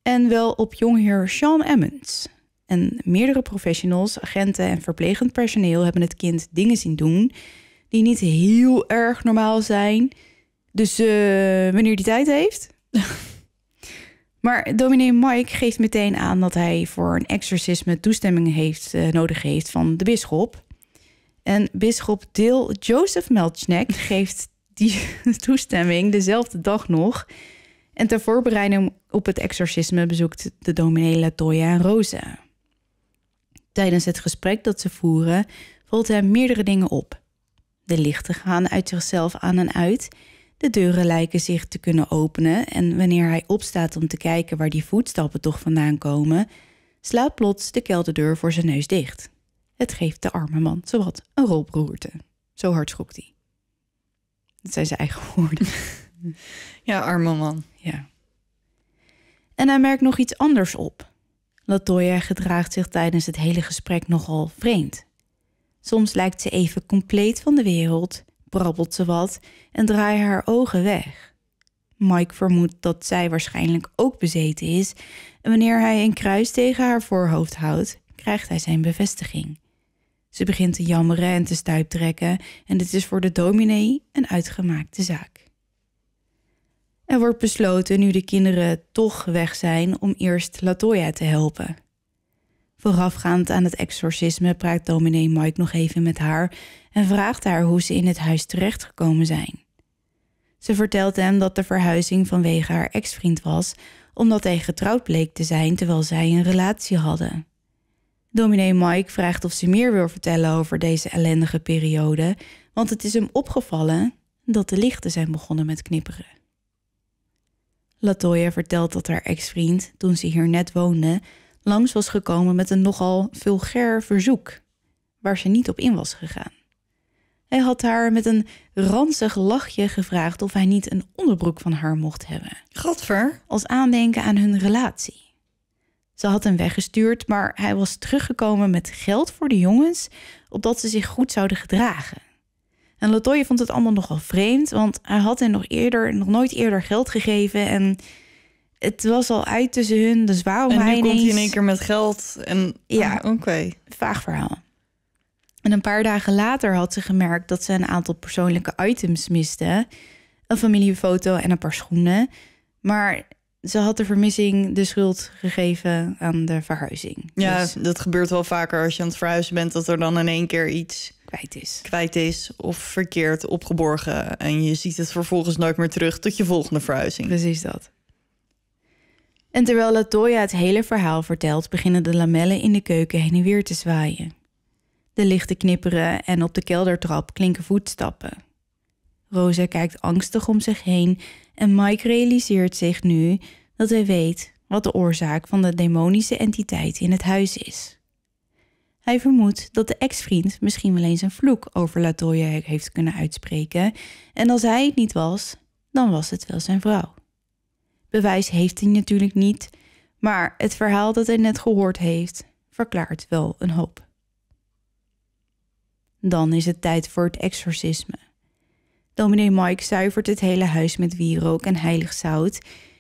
en wel op jongheer Sean Emmons. En meerdere professionals, agenten en verplegend personeel hebben het kind dingen zien doen die niet heel erg normaal zijn. Dus uh, wanneer die tijd heeft, Maar dominee Mike geeft meteen aan dat hij voor een exorcisme toestemming heeft, eh, nodig heeft van de bisschop. En bisschop Deel Joseph Melchnek geeft die toestemming dezelfde dag nog. En ter voorbereiding op het exorcisme bezoekt de dominee Latoya en Rosa. Tijdens het gesprek dat ze voeren, valt hem meerdere dingen op. De lichten gaan uit zichzelf aan en uit de deuren lijken zich te kunnen openen en wanneer hij opstaat om te kijken waar die voetstappen toch vandaan komen, slaat plots de kelderdeur voor zijn neus dicht. Het geeft de arme man zowat een rolberoerte. Zo hard schrok hij. Dat zijn zijn eigen woorden. Ja, arme man. Ja. En hij merkt nog iets anders op. Latoya gedraagt zich tijdens het hele gesprek nogal vreemd. Soms lijkt ze even compleet van de wereld brabbelt ze wat en draait haar ogen weg. Mike vermoedt dat zij waarschijnlijk ook bezeten is en wanneer hij een kruis tegen haar voorhoofd houdt, krijgt hij zijn bevestiging. Ze begint te jammeren en te stuiptrekken en dit is voor de dominee een uitgemaakte zaak. Er wordt besloten nu de kinderen toch weg zijn om eerst Latoya te helpen. Voorafgaand aan het exorcisme praat dominee Mike nog even met haar en vraagt haar hoe ze in het huis terechtgekomen zijn. Ze vertelt hem dat de verhuizing vanwege haar ex-vriend was, omdat hij getrouwd bleek te zijn terwijl zij een relatie hadden. Dominee Mike vraagt of ze meer wil vertellen over deze ellendige periode, want het is hem opgevallen dat de lichten zijn begonnen met knipperen. Latoya vertelt dat haar ex-vriend, toen ze hier net woonde, langs was gekomen met een nogal vulgair verzoek, waar ze niet op in was gegaan. Hij had haar met een ranzig lachje gevraagd of hij niet een onderbroek van haar mocht hebben. Gadver. Als aandenken aan hun relatie. Ze had hem weggestuurd, maar hij was teruggekomen met geld voor de jongens, opdat ze zich goed zouden gedragen. En Latoye vond het allemaal nogal vreemd, want hij had hen nog eerder, nog nooit eerder geld gegeven en het was al uit tussen hun, dus waarom en nu komt hij in één keer met geld en... Ja, oh, oké. Vaag verhaal. En een paar dagen later had ze gemerkt dat ze een aantal persoonlijke items miste. Een familiefoto en een paar schoenen. Maar ze had de vermissing de schuld gegeven aan de verhuizing. Ja, dus... dat gebeurt wel vaker als je aan het verhuizen bent... dat er dan in één keer iets kwijt is. Kwijt is of verkeerd opgeborgen. En je ziet het vervolgens nooit meer terug tot je volgende verhuizing. Precies dat. En terwijl Latoya het hele verhaal vertelt, beginnen de lamellen in de keuken heen en weer te zwaaien. De lichten knipperen en op de keldertrap klinken voetstappen. Rosa kijkt angstig om zich heen en Mike realiseert zich nu dat hij weet wat de oorzaak van de demonische entiteit in het huis is. Hij vermoedt dat de ex-vriend misschien wel eens een vloek over Latoya heeft kunnen uitspreken en als hij het niet was, dan was het wel zijn vrouw. Bewijs heeft hij natuurlijk niet, maar het verhaal dat hij net gehoord heeft verklaart wel een hoop. Dan is het tijd voor het exorcisme. Dominee Mike zuivert het hele huis met wierook en heilig zout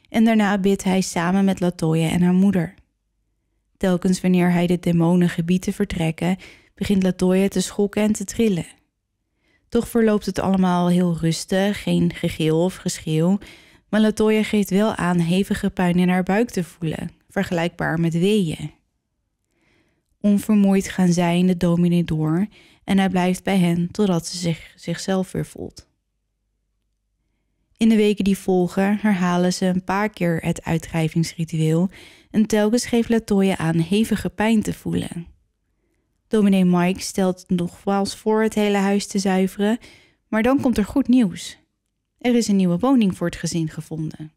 en daarna bidt hij samen met Latoya en haar moeder. Telkens wanneer hij de demonen gebiedt te vertrekken, begint Latoya te schokken en te trillen. Toch verloopt het allemaal heel rustig, geen gegil of geschreeuw, maar Latoya geeft wel aan hevige pijn in haar buik te voelen, vergelijkbaar met weeën. Onvermoeid gaan zij in de dominee door en hij blijft bij hen totdat ze zich, zichzelf weer voelt. In de weken die volgen herhalen ze een paar keer het uitdrijvingsritueel en telkens geeft Latoya aan hevige pijn te voelen. Dominee Mike stelt nogmaals voor het hele huis te zuiveren, maar dan komt er goed nieuws. Er is een nieuwe woning voor het gezin gevonden.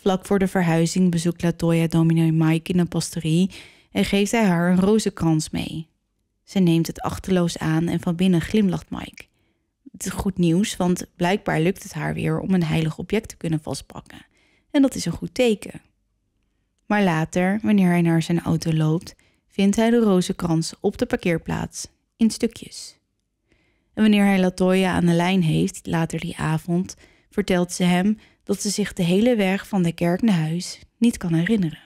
Vlak voor de verhuizing bezoekt Latoya dominee Mike in een pastorie en geeft hij haar een rozenkrans mee. Ze neemt het achterloos aan en van binnen glimlacht Mike. Het is goed nieuws, want blijkbaar lukt het haar weer om een heilig object te kunnen vastpakken. En dat is een goed teken. Maar later, wanneer hij naar zijn auto loopt, vindt hij de rozenkrans op de parkeerplaats in stukjes. En wanneer hij Latoya aan de lijn heeft, later die avond, vertelt ze hem dat ze zich de hele weg van de kerk naar huis niet kan herinneren.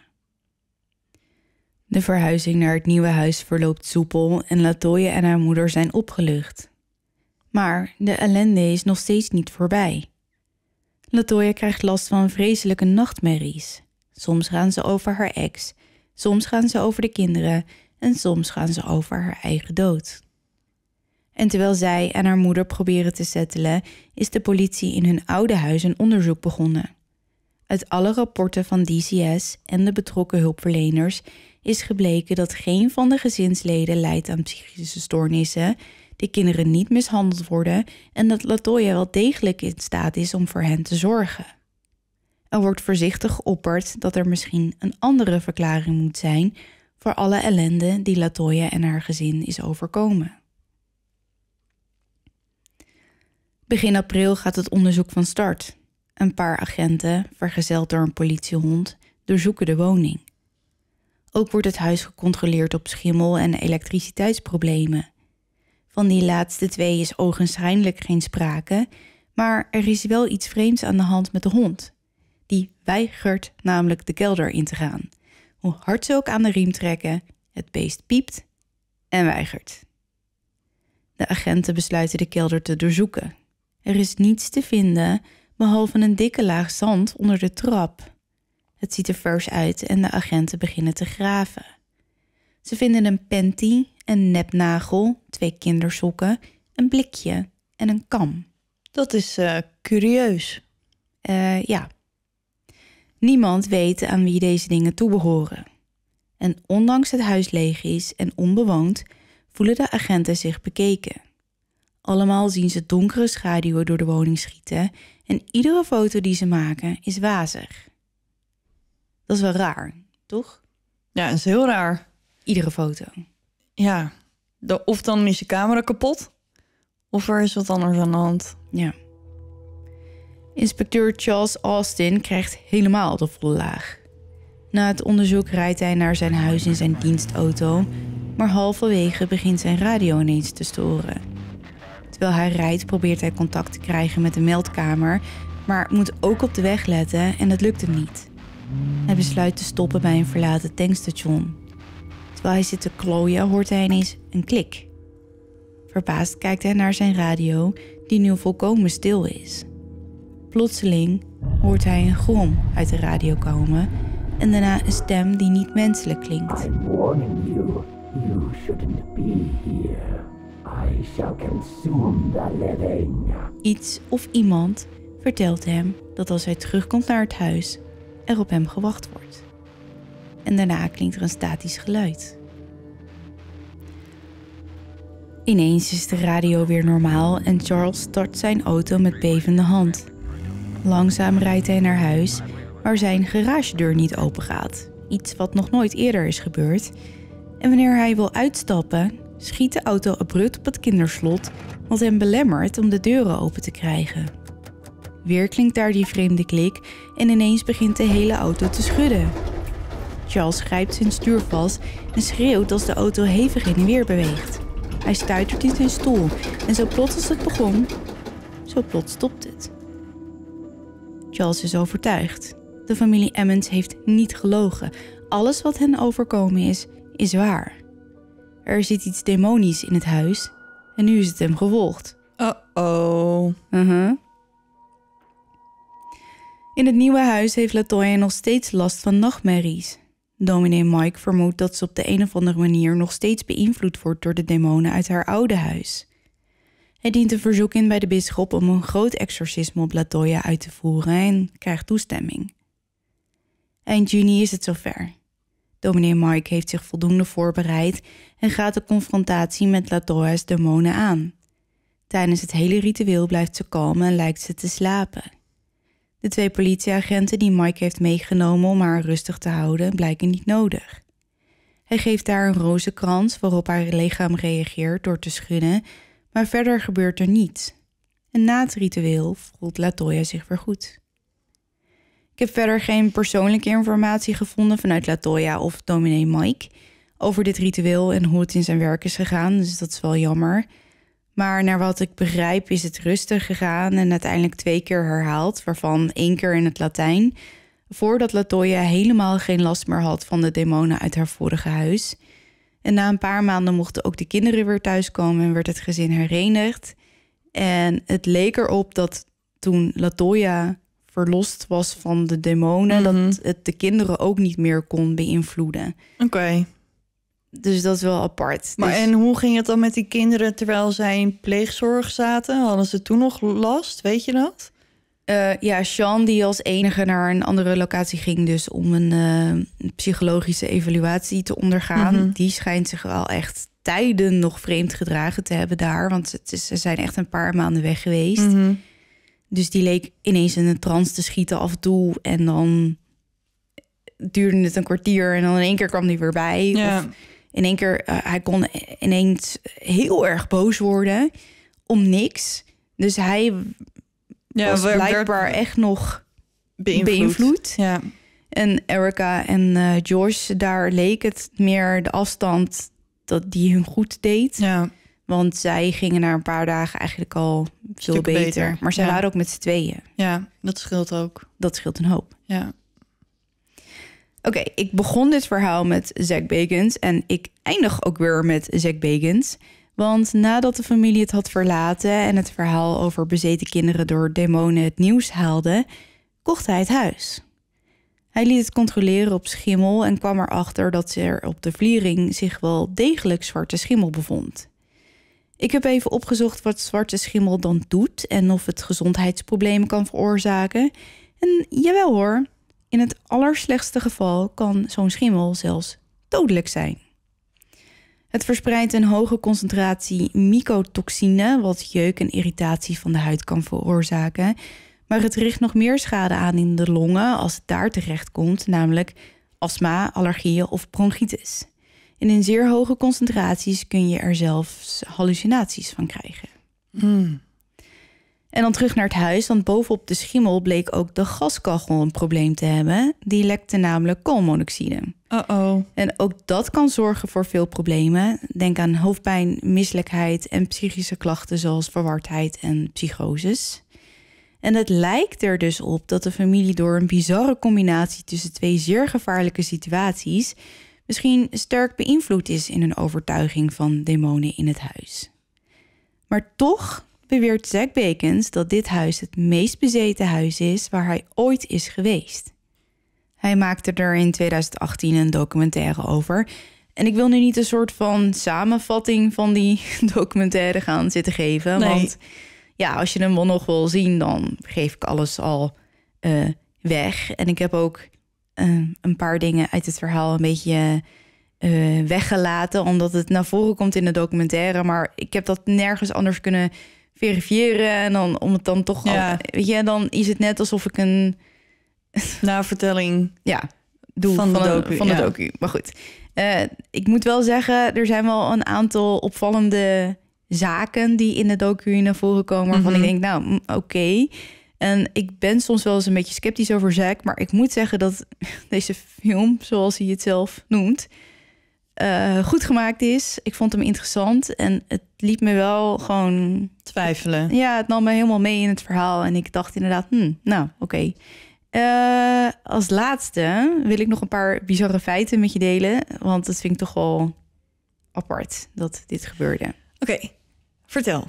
De verhuizing naar het nieuwe huis verloopt soepel en Latoya en haar moeder zijn opgelucht. Maar de ellende is nog steeds niet voorbij. Latoya krijgt last van vreselijke nachtmerries. Soms gaan ze over haar ex, soms gaan ze over de kinderen en soms gaan ze over haar eigen dood. En terwijl zij en haar moeder proberen te settelen, is de politie in hun oude huis een onderzoek begonnen. Uit alle rapporten van DCS en de betrokken hulpverleners is gebleken dat geen van de gezinsleden lijdt aan psychische stoornissen, de kinderen niet mishandeld worden en dat Latoya wel degelijk in staat is om voor hen te zorgen. Er wordt voorzichtig geopperd dat er misschien een andere verklaring moet zijn voor alle ellende die Latoya en haar gezin is overkomen. Begin april gaat het onderzoek van start. Een paar agenten, vergezeld door een politiehond, doorzoeken de woning. Ook wordt het huis gecontroleerd op schimmel en elektriciteitsproblemen. Van die laatste twee is ogenschijnlijk geen sprake, maar er is wel iets vreemds aan de hand met de hond. Die weigert namelijk de kelder in te gaan. Hoe hard ze ook aan de riem trekken, het beest piept en weigert. De agenten besluiten de kelder te doorzoeken. Er is niets te vinden behalve een dikke laag zand onder de trap. Het ziet er vers uit en de agenten beginnen te graven. Ze vinden een panty, een nepnagel, twee kindersokken, een blikje en een kam. Dat is eh, curieus. Eh, ja. Niemand weet aan wie deze dingen toebehoren. En ondanks het huis leeg is en onbewoond, voelen de agenten zich bekeken. Allemaal zien ze donkere schaduwen door de woning schieten en iedere foto die ze maken is wazig. Dat is wel raar, toch? Ja, dat is heel raar. Iedere foto. Ja, of dan is je camera kapot, of er is wat anders aan de hand. Ja. Inspecteur Charles Austin krijgt helemaal de volle laag. Na het onderzoek rijdt hij naar zijn huis in zijn dienstauto, maar halverwege begint zijn radio ineens te storen. Terwijl hij rijdt, probeert hij contact te krijgen met de meldkamer, maar moet ook op de weg letten en dat lukt hem niet. Hij besluit te stoppen bij een verlaten tankstation. Terwijl hij zit te klooien, hoort hij ineens een klik. Verbaasd kijkt hij naar zijn radio, die nu volkomen stil is. Plotseling hoort hij een grom uit de radio komen en daarna een stem die niet menselijk klinkt. you shouldn't be here. Iets of iemand vertelt hem dat als hij terugkomt naar het huis, er op hem gewacht wordt. En daarna klinkt er een statisch geluid. Ineens is de radio weer normaal en Charles start zijn auto met bevende hand. Langzaam rijdt hij naar huis, waar zijn garagedeur niet open gaat. Iets wat nog nooit eerder is gebeurd. En wanneer hij wil uitstappen, schiet de auto abrupt op het kinderslot, wat hem belemmert om de deuren open te krijgen. Weer klinkt daar die vreemde klik en ineens begint de hele auto te schudden. Charles grijpt zijn stuur vast en schreeuwt als de auto hevig in en weer beweegt. Hij stuitert in zijn stoel en zo plots als het begon, zo plots stopt het. Charles is overtuigd. De familie Emmons heeft niet gelogen. Alles wat hen overkomen is, is waar. Er zit iets demonisch in het huis en nu is het hem gevolgd. Oh oh uh In het nieuwe huis heeft Latoya nog steeds last van nachtmerries. Dominee Mike vermoedt dat ze op de een of andere manier nog steeds beïnvloed wordt door de demonen uit haar oude huis. Hij dient een verzoek in bij de bisschop om een groot exorcisme op Latoya uit te voeren en krijgt toestemming. Eind juni is het zover. Dominee Mike heeft zich voldoende voorbereid en gaat de confrontatie met Latoya's demonen aan. Tijdens het hele ritueel blijft ze kalm en lijkt ze te slapen. De twee politieagenten die Mike heeft meegenomen om haar rustig te houden blijken niet nodig. Hij geeft haar een rozenkrans waarop haar lichaam reageert door te schudden, maar verder gebeurt er niets. En na het ritueel voelt Latoya zich weer goed. Ik heb verder geen persoonlijke informatie gevonden vanuit Latoya of dominee Mike over dit ritueel en hoe het in zijn werk is gegaan, dus dat is wel jammer. Maar naar wat ik begrijp is het rustig gegaan en uiteindelijk twee keer herhaald, waarvan één keer in het Latijn, voordat Latoya helemaal geen last meer had van de demonen uit haar vorige huis. En na een paar maanden mochten ook de kinderen weer thuiskomen en werd het gezin herenigd. En het leek erop dat toen Latoya verlost was van de demonen, dat mhm. het de kinderen ook niet meer kon beïnvloeden. Oké. Dus dat is wel apart. Maar dus en hoe ging het dan met die kinderen terwijl zij in pleegzorg zaten? Hadden ze toen nog last, weet je dat? Eh, ja, Sean die als enige naar een andere locatie ging dus om een eh, psychologische evaluatie te ondergaan. Mhm. Die schijnt zich wel echt tijden nog vreemd gedragen te hebben daar. Want het is, ze zijn echt een paar maanden weg geweest. Mhm. Dus die leek ineens in een trance te schieten af en toe. En dan duurde het een kwartier en dan in één keer kwam hij weer bij. Ja. Of in één keer, eh, hij kon ineens heel erg boos worden om niks. Dus hij ja, was blijkbaar echt nog beïnvloed. Ja. En Erica en uh, eh, George, daar leek het meer de afstand dat die hun goed deed. Ja. Want zij gingen na een paar dagen eigenlijk al veel beter. Maar zij waren ook met z'n tweeën. Ja, dat scheelt ook. Dat scheelt een hoop. Ja. Oké, ik begon dit verhaal met Zack Bagans en ik eindig ook weer met Zack Bagans. Want nadat de familie het had verlaten en het verhaal over bezeten kinderen door demonen het nieuws haalde, kocht hij het huis. Hij liet het controleren op schimmel en kwam erachter dat er op de vliering zich wel degelijk zwarte schimmel bevond. Ik heb even opgezocht wat zwarte schimmel dan doet en of het gezondheidsproblemen kan veroorzaken. En jawel hoor, in het allerslechtste geval kan zo'n schimmel zelfs dodelijk zijn. Het verspreidt een hoge concentratie mycotoxine, wat jeuk en irritatie van de huid kan veroorzaken. Maar het richt nog meer schade aan in de longen als het daar terecht komt, namelijk astma, allergieën of bronchitis. En in zeer hoge concentraties kun je er zelfs hallucinaties van krijgen. Hmm. En dan terug naar het huis, want bovenop de schimmel bleek ook de gaskachel een probleem te hebben. Die lekte namelijk koolmonoxide. Oh oh En ook dat kan zorgen voor veel problemen. Denk aan hoofdpijn, misselijkheid en psychische klachten zoals verwardheid en psychoses. En het lijkt er dus op dat de familie door een bizarre combinatie tussen twee zeer gevaarlijke situaties misschien sterk beïnvloed is in een overtuiging van demonen in het huis. Maar toch beweert Zack Bekens dat dit huis het meest bezeten huis is waar hij ooit is geweest. Hij maakte er in 2018 een documentaire over. En ik wil nu niet een soort van samenvatting van die documentaire gaan zitten geven. Want ja, als je hem wel nog wil zien, dan geef ik alles al eh, weg. En ik heb ook eh, een paar dingen uit het verhaal een beetje eh, weggelaten, omdat het naar voren komt in de documentaire. Maar ik heb dat nergens anders kunnen verifiëren. En dan om het dan toch. Ja. weet je, dan is het net alsof ik een. vertelling Ja, doe van, de docu. van de docu. Maar goed. Eh, ik moet wel zeggen, er zijn wel een aantal opvallende zaken die in de docu naar voren komen. Waarvan ik mhm. denk, nou, oké. En ik ben soms wel eens een beetje sceptisch over zaak, maar ik moet zeggen dat deze film, zoals hij het zelf noemt, eh, goed gemaakt is. Ik vond hem interessant en het liet me wel gewoon twijfelen. Ja, het nam me helemaal mee in het verhaal en ik dacht inderdaad, hmm, nou, oké. Eh, als laatste wil ik nog een paar bizarre feiten met je delen, want het vind ik toch wel apart dat dit gebeurde. Oké, vertel.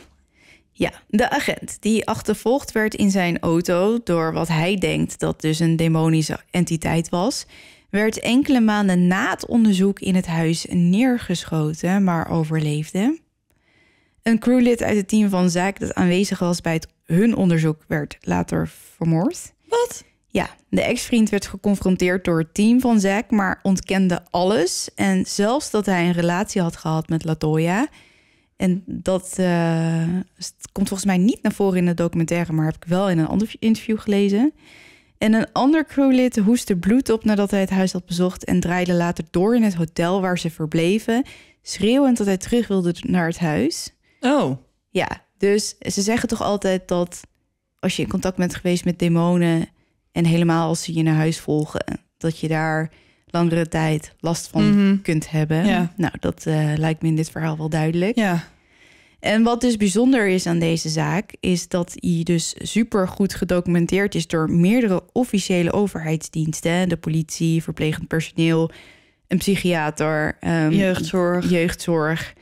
Ja, de agent die achtervolgd werd in zijn auto door wat hij denkt dat dus een demonische entiteit was, werd enkele maanden na het onderzoek in het huis neergeschoten, maar overleefde. Een crewlid uit het team van Zaak dat aanwezig was bij het, hun onderzoek werd later vermoord. Wat? Ja, de ex-vriend werd geconfronteerd door het team van Zack, maar ontkende alles en zelfs dat hij een relatie had gehad met Latoya en dat eh, komt volgens mij niet naar voren in de documentaire, maar heb ik wel in een ander interview gelezen. En een ander crewlid hoestte bloed op nadat hij het huis had bezocht en draaide later door in het hotel waar ze verbleven, schreeuwend dat hij terug wilde naar het huis. Oh. Ja, dus ze zeggen toch altijd dat als je in contact bent geweest met demonen en helemaal als ze je naar huis volgen, dat je daar langere tijd last van mhm. kunt hebben. Ja. Nou, dat eh, lijkt me in dit verhaal wel duidelijk. Ja. En wat dus bijzonder is aan deze zaak, is dat hij dus super goed gedocumenteerd is door meerdere officiële overheidsdiensten. De politie, verplegend personeel, een psychiater, ehm, jeugdzorg. jeugdzorg.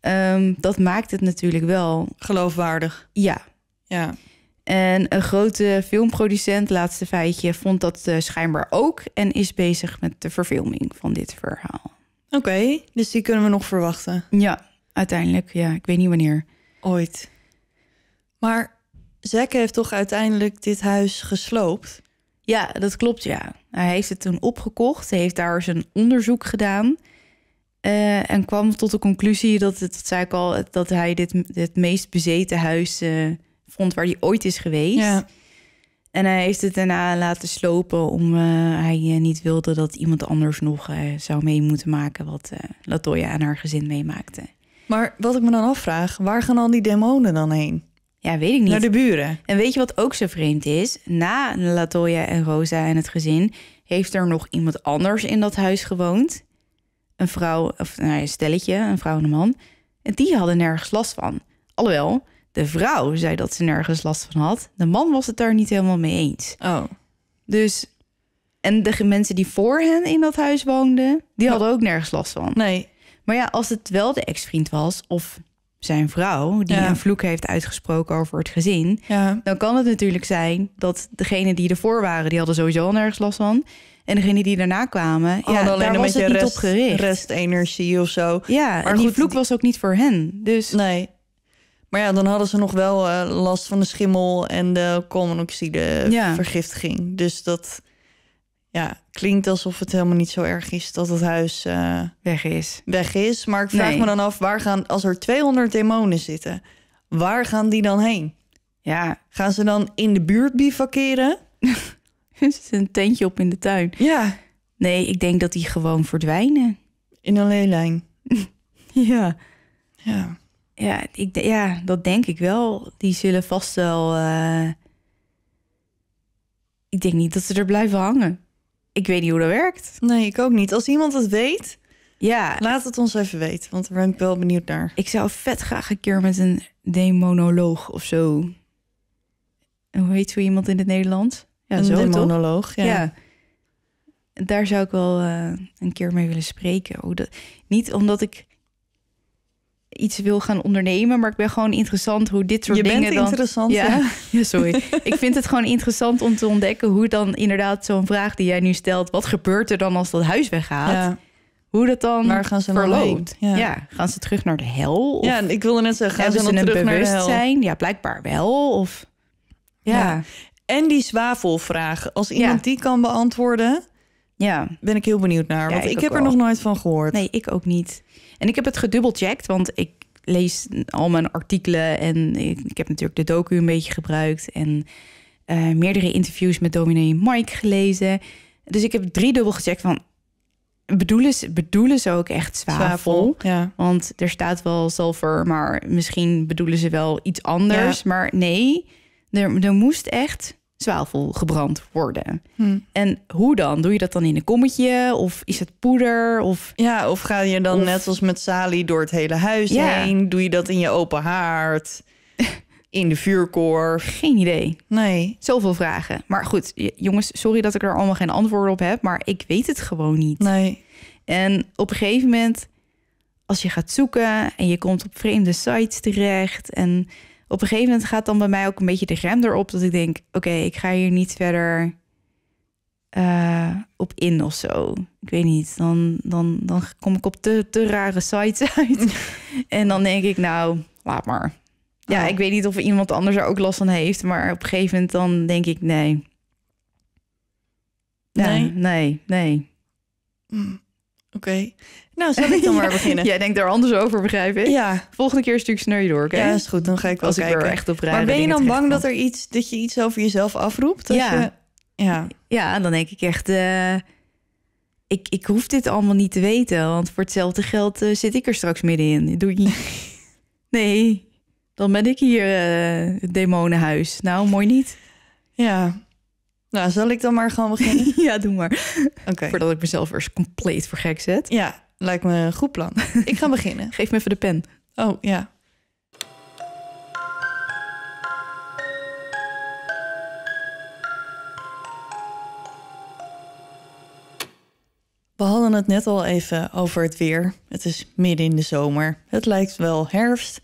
Ehm, dat maakt het natuurlijk wel geloofwaardig. Ja. Ja. En een grote filmproducent, laatste feitje, vond dat eh, schijnbaar ook en is bezig met de verfilming van dit verhaal. Oké, dus die kunnen we nog verwachten. Ja, uiteindelijk. Ja, ik weet niet wanneer. Ooit. Maar Zack heeft toch uiteindelijk dit huis gesloopt? Ja, dat klopt, ja. Hij heeft het toen opgekocht, heeft daar zijn onderzoek gedaan... Eh, en kwam tot de conclusie dat, het, dat zei ik al, dat hij dit, dit meest bezeten huis... Eh, vond waar hij ooit is geweest. En hij heeft het daarna laten slopen om eh, hij eh, niet wilde dat iemand anders nog eh, zou mee moeten maken wat Latoya en haar gezin meemaakte. Maar wat ik me dan afvraag, waar gaan al die demonen dan heen? Ja, weet ik niet. Naar de buren. En weet je wat ook zo vreemd is? Na Latoya en Rosa en het gezin heeft er nog iemand anders in dat huis gewoond. Een vrouw, of nou een stelletje, een vrouw en een man. En die hadden nergens last van. Alhoewel, de vrouw zei dat ze nergens last van had. De man was het daar niet helemaal mee eens. Oh. Dus, en de mensen die voor hen in dat huis woonden, die hadden ook nergens last van. Nee. Maar ja, als het wel de ex-vriend was of zijn vrouw die een vloek heeft uitgesproken over het gezin, dan kan het natuurlijk zijn dat degene die ervoor waren, die hadden sowieso nergens last van. En degene die daarna kwamen, ja, alleen daar was het niet rest, Restenergie of zo. Ja, maar die vloek was ook niet voor hen. Dus nee, maar ja, dan hadden ze nog wel eh, last van de schimmel en de koolmonoxidevergiftiging. Ja. Dus dat ja, klinkt alsof het helemaal niet zo erg is dat het huis eh, weg, is. weg is. Maar ik vraag me dan af, waar gaan, als er 200 demonen zitten, waar gaan die dan heen? Ja. Gaan ze dan in de buurt bivakeren? er zit een tentje op in de tuin. Ja. Nee, ik denk dat die gewoon verdwijnen. In een leelijn. ja. Ja. Ja, ik, ja, dat denk ik wel. Die zullen vast wel. Eh, ik denk niet dat ze er blijven hangen. Ik weet niet hoe dat werkt. Nee, ik ook niet. Als iemand het weet, ja. laat het ons even weten. Want daar ben ik wel benieuwd naar. Ik zou vet graag een keer met een demonoloog of zo. En hoe heet zo iemand in het Nederlands? Ja, een zo, demonoloog. ja. ja daar zou ik wel eh, een keer mee willen spreken. Oh, dat, niet omdat ik iets wil gaan ondernemen. Maar ik ben gewoon interessant hoe dit soort je dingen. Je bent interessant. Ja. ja, sorry. ik vind het gewoon interessant om te ontdekken hoe dan inderdaad zo'n vraag die jij nu stelt. Wat gebeurt er dan als dat huis weggaat? Hoe dat dan Waar gaan ze verloopt. Ja. gaan ze terug naar de hel? Of... Ja, ik wilde net zeggen, gaan ze, dan terug Naar de hel? Ja, blijkbaar wel. Of... ja. En die zwavelvraag. Als iemand die kan beantwoorden, ja. Ben ik heel benieuwd naar. want ik, heb er nog nooit van gehoord. Nee, ik ook niet. En ik heb het gedubbelcheckt, want ik lees al mijn artikelen en ik, heb natuurlijk de docu een beetje gebruikt en eh, meerdere interviews met dominee Mike gelezen. Dus ik heb dubbel gecheckt van bedoelen ze, bedoelen ze ook echt zwavel? Ja. Want er staat wel zilver, maar misschien bedoelen ze wel iets anders. Maar nee, er, er moest echt zwavel gebrand worden. Hmm. En hoe dan? Doe je dat dan in een kommetje? Of is het poeder? Of... Ja, of ga je dan net als met Sali door het hele huis ja. heen? Doe je dat in je open haard? in de vuurkorf? Geen idee. Nee. Zoveel vragen. Maar goed, jongens, sorry dat ik er allemaal geen antwoorden op heb, maar ik weet het gewoon niet. Nee. En op een gegeven moment, als je gaat zoeken en je komt op vreemde sites terecht en op een gegeven moment gaat dan bij mij ook een beetje de rem erop dat ik denk: oké, ik ga hier niet verder eh, op in of zo. Ik weet niet. Dan, dan, dan kom ik op te, te rare sites uit. en dan denk ik: nou, laat maar. Ja, oh. ik weet niet of iemand anders er ook last van heeft, maar op een gegeven moment dan denk ik: nee. Nee, nee, nee. Mm. Oké. Nou, zal ik dan maar beginnen? Jij denkt daar anders over, begrijp ik? Ja. Volgende keer is natuurlijk snel je door, oké? Ja, is goed. Dan ga ik wel Als ik er echt op Maar ben je dan bang dat, er iets, dat je iets over jezelf afroept? Ja. ja. Ja, dan denk ik echt... Eh, ik, ik hoef dit allemaal niet te weten. Want voor hetzelfde geld eh, zit ik er straks middenin. je? nee. Dan ben ik hier eh, het demonenhuis. Nou, mooi niet. Ja. Nou, zal ik dan maar gewoon beginnen? ja, doe maar. Oké. Voordat ik mezelf eerst compleet voor gek zet. Ja, lijkt me een goed plan. ik ga beginnen. Geef me even de pen. Oh, ja. We hadden het net al even over het weer. Het is midden in de zomer. Het lijkt wel herfst.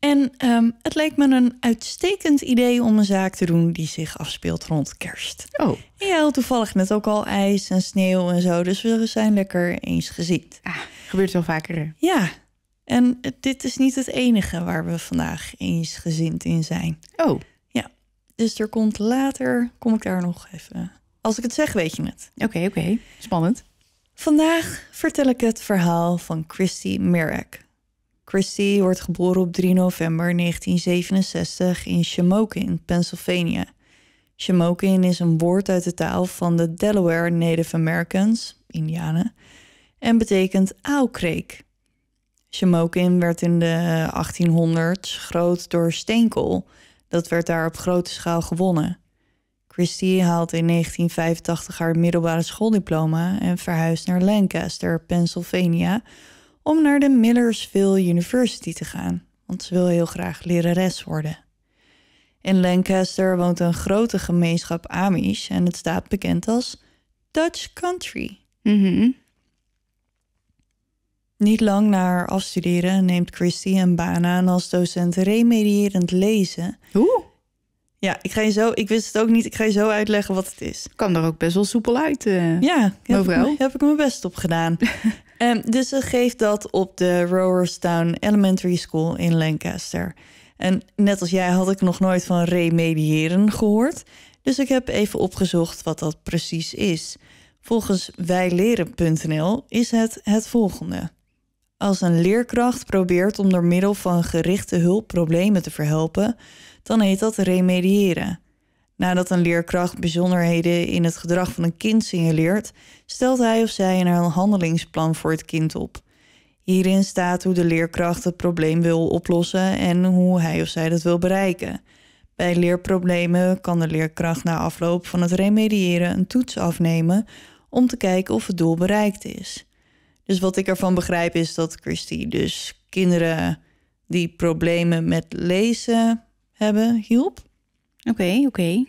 En ehm, het leek me een uitstekend idee om een zaak te doen die zich afspeelt rond kerst. Oh. ja, toevallig met ook al ijs en sneeuw en zo. Dus we zijn lekker eens geziekt. Ah, gebeurt wel vaker. Ja. En dit is niet het enige waar we vandaag eensgezind in zijn. Oh. Ja. Dus er komt later, kom ik daar nog even. Als ik het zeg, weet je het. Oké, oké. Spannend. Vandaag vertel ik het verhaal van Christy Merrick Christie wordt geboren op 3 november 1967 in Shamokin, Pennsylvania. Shamokin is een woord uit de taal van de Delaware Native Americans, Indianen, en betekent aalkreek. Shamokin werd in de 1800s groot door steenkool. Dat werd daar op grote schaal gewonnen. Christie haalt in 1985 haar middelbare schooldiploma en verhuist naar Lancaster, Pennsylvania, om naar de Millersville University te gaan, want ze wil heel graag lerares worden. In Lancaster woont een grote gemeenschap Amish en het staat bekend als Dutch Country. Mhm. Niet lang na haar afstuderen neemt Christy een baan aan als docent remedierend lezen. Hoe? Ja, ik ga je zo, ik wist het ook niet, ik ga je zo uitleggen wat het is. Kan er ook best wel soepel uit. Eh, ja, heb heb ik mijn best op gedaan. Ehm, dus ze geeft dat op de Rowerstown Elementary School in Lancaster. En net als jij had ik nog nooit van remediëren gehoord. Dus ik heb even opgezocht wat dat precies is. Volgens wijleren.nl is het het volgende. Als een leerkracht probeert om door middel van gerichte hulp problemen te verhelpen, dan heet dat remediëren. Nadat een leerkracht bijzonderheden in het gedrag van een kind signaleert, stelt hij of zij een handelingsplan voor het kind op. Hierin staat hoe de leerkracht het probleem wil oplossen en hoe hij of zij dat wil bereiken. Bij leerproblemen kan de leerkracht na afloop van het remediëren een toets afnemen om te kijken of het doel bereikt is. Dus wat ik ervan begrijp is dat Christy dus kinderen die problemen met lezen hebben hielp. Oké, oké.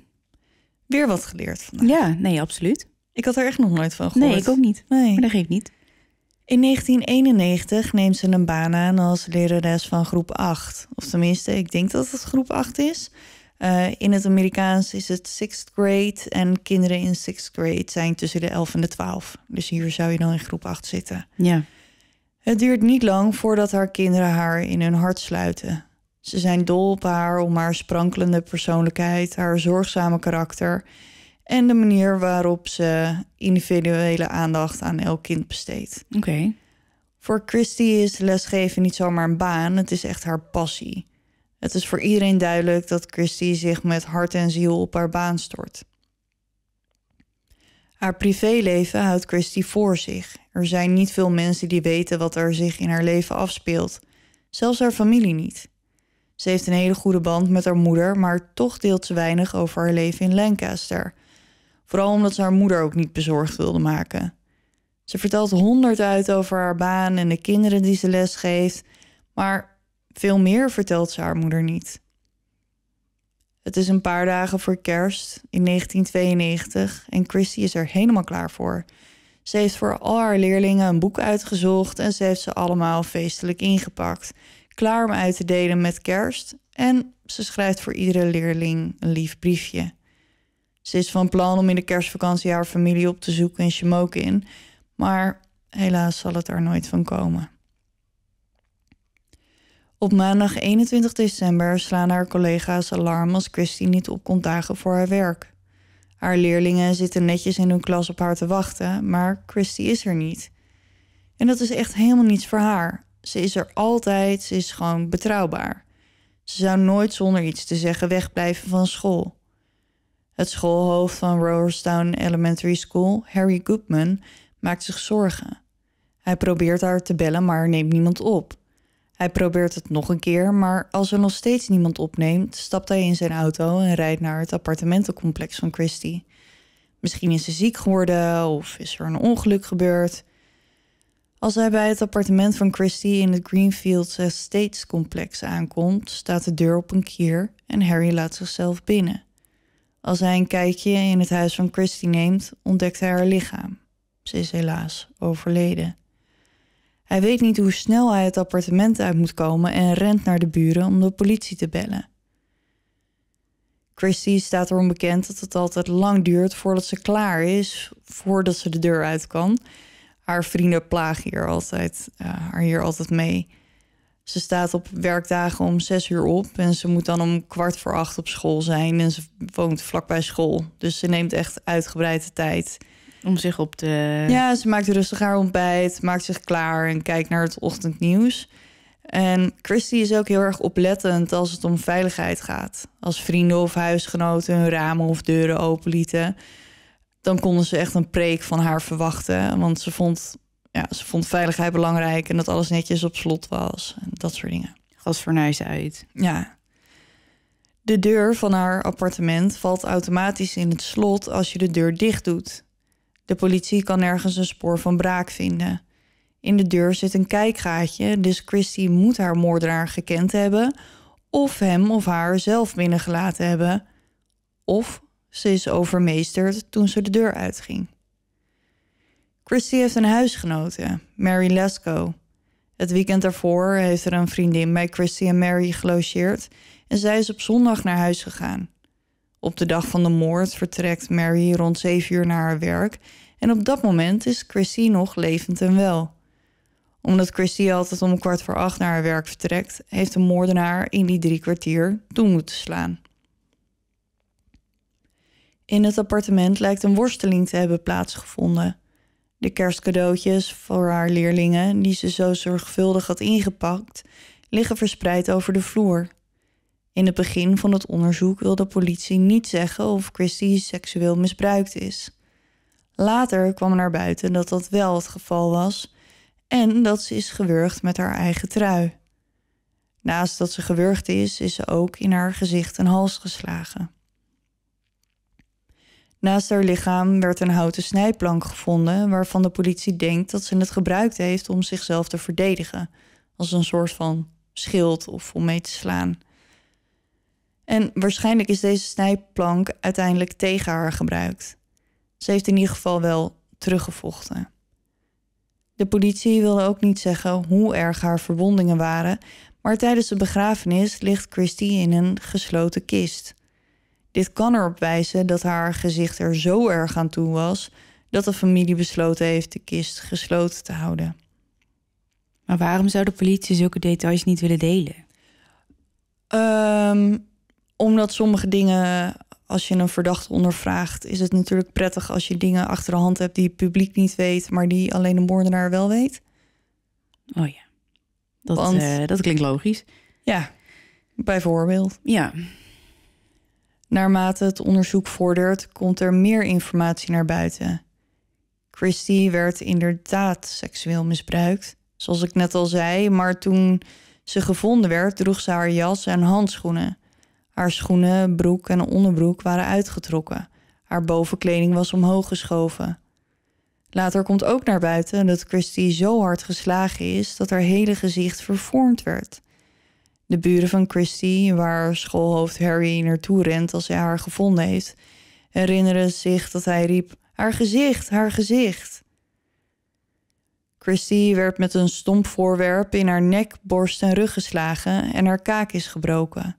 Weer wat geleerd vandaag. Ja, nee, absoluut. Ik had er echt nog nooit van gehoord. Nee, ik ook niet. Nee. Maar dat geeft niet. In 1991 neemt ze een baan aan als lerares van groep 8. Of tenminste, ik denk dat het groep 8 is. Eh, in het Amerikaans is het sixth grade. En kinderen in sixth grade zijn tussen de 11 en de 12. Dus hier zou je dan in groep 8 zitten. Ja. Het duurt niet lang voordat haar kinderen haar in hun hart sluiten. Ze zijn dol op haar om haar sprankelende persoonlijkheid, haar zorgzame karakter en de manier waarop ze individuele aandacht aan elk kind besteedt. Oké. Voor Christy is lesgeven niet zomaar een baan, het is echt haar passie. Het is voor iedereen duidelijk dat Christy zich met hart en ziel op haar baan stort. Haar privéleven houdt Christy voor zich. Er zijn niet veel mensen die weten wat er zich in haar leven afspeelt, zelfs haar familie niet. Ze heeft een hele goede band met haar moeder, maar toch deelt ze weinig over haar leven in Lancaster. Vooral omdat ze haar moeder ook niet bezorgd wilde maken. Ze vertelt honderd uit over haar baan en de kinderen die ze les geeft, maar veel meer vertelt ze haar moeder niet. Het is een paar dagen voor kerst in 1992 en Christy is er helemaal klaar voor. Ze heeft voor al haar leerlingen een boek uitgezocht en ze heeft ze allemaal feestelijk ingepakt klaar om uit te delen met kerst en ze schrijft voor iedere leerling een lief briefje. Ze is van plan om in de kerstvakantie haar familie op te zoeken in Shemokin, in, maar helaas zal het er nooit van komen. Op maandag 21 december slaan haar collega's alarm als Christy niet op komt dagen voor haar werk. Haar leerlingen zitten netjes in hun klas op haar te wachten, maar Christy is er niet. En dat is echt helemaal niets voor haar. Ze is er altijd, ze is gewoon betrouwbaar. Ze zou nooit zonder iets te zeggen wegblijven van school. Het schoolhoofd van Rowerstown Elementary School, Harry Goodman, maakt zich zorgen. Hij probeert haar te bellen, maar neemt niemand op. Hij probeert het nog een keer, maar als er nog steeds niemand opneemt, stapt hij in zijn auto en rijdt naar het appartementencomplex van Christie. Misschien is ze ziek geworden of is er een ongeluk gebeurd. Als hij bij het appartement van Christie in het Greenfields Estates complex aankomt, staat de deur op een kier en Harry laat zichzelf binnen. Als hij een kijkje in het huis van Christie neemt, ontdekt hij haar lichaam. Ze is helaas overleden. Hij weet niet hoe snel hij het appartement uit moet komen en rent naar de buren om de politie te bellen. Christie staat erom bekend dat het altijd lang duurt voordat ze klaar is, voordat ze de deur uit kan. Haar vrienden plagen hier altijd, uh, haar hier altijd mee. Ze staat op werkdagen om zes uur op en ze moet dan om kwart voor acht op school zijn. En ze woont vlakbij school, dus ze neemt echt uitgebreide tijd. Om zich op te... Ja, ze maakt rustig haar ontbijt, maakt zich klaar en kijkt naar het ochtendnieuws. En Christy is ook heel erg oplettend als het om veiligheid gaat. Als vrienden of huisgenoten hun ramen of deuren openlieten dan konden ze echt een preek van haar verwachten. Want ze vond, ja, ze vond veiligheid belangrijk en dat alles netjes op slot was en dat soort dingen. Gasfornuis uit. Ja. De deur van haar appartement valt automatisch in het slot als je de deur dicht doet. De politie kan nergens een spoor van braak vinden. In de deur zit een kijkgaatje, dus Christie moet haar moordenaar gekend hebben, of hem of haar zelf binnengelaten hebben, of ze is overmeesterd toen ze de deur uitging. Christy heeft een huisgenote, Mary Lesko. Het weekend daarvoor heeft er een vriendin bij Christy en Mary gelogeerd en zij is op zondag naar huis gegaan. Op de dag van de moord vertrekt Mary rond 7 uur naar haar werk en op dat moment is Christy nog levend en wel. Omdat Christy altijd om kwart voor acht naar haar werk vertrekt, heeft de moordenaar in die drie kwartier toe moeten slaan. In het appartement lijkt een worsteling te hebben plaatsgevonden. De kerstcadeautjes voor haar leerlingen, die ze zo zorgvuldig had ingepakt, liggen verspreid over de vloer. In het begin van het onderzoek wil de politie niet zeggen of Christy seksueel misbruikt is. Later kwam naar buiten dat dat wel het geval was en dat ze is gewurgd met haar eigen trui. Naast dat ze gewurgd is, is ze ook in haar gezicht en hals geslagen. Naast haar lichaam werd een houten snijplank gevonden waarvan de politie denkt dat ze het gebruikt heeft om zichzelf te verdedigen, als een soort van schild of om mee te slaan. En waarschijnlijk is deze snijplank uiteindelijk tegen haar gebruikt. Ze heeft in ieder geval wel teruggevochten. De politie wilde ook niet zeggen hoe erg haar verwondingen waren, maar tijdens de begrafenis ligt Christie in een gesloten kist. Dit kan erop wijzen dat haar gezicht er zo erg aan toe was dat de familie besloten heeft de kist gesloten te houden. Maar waarom zou de politie zulke details niet willen delen? Um, omdat sommige dingen, als je een verdachte ondervraagt, is het natuurlijk prettig als je dingen achter de hand hebt die het publiek niet weet, maar die alleen de moordenaar wel weet. Oh ja, dat, eh, dat klinkt logisch. Ja, bijvoorbeeld. Ja, Naarmate het onderzoek vordert, komt er meer informatie naar buiten. Christie werd inderdaad seksueel misbruikt, zoals ik net al zei, maar toen ze gevonden werd, droeg ze haar jas en handschoenen. Haar schoenen, broek en onderbroek waren uitgetrokken. Haar bovenkleding was omhoog geschoven. Later komt ook naar buiten dat Christie zo hard geslagen is dat haar hele gezicht vervormd werd de buren van Christie, waar schoolhoofd Harry naartoe rent als hij haar gevonden heeft, herinneren zich dat hij riep: Haar gezicht, haar gezicht. Christie werd met een stomp voorwerp in haar nek, borst en rug geslagen en haar kaak is gebroken.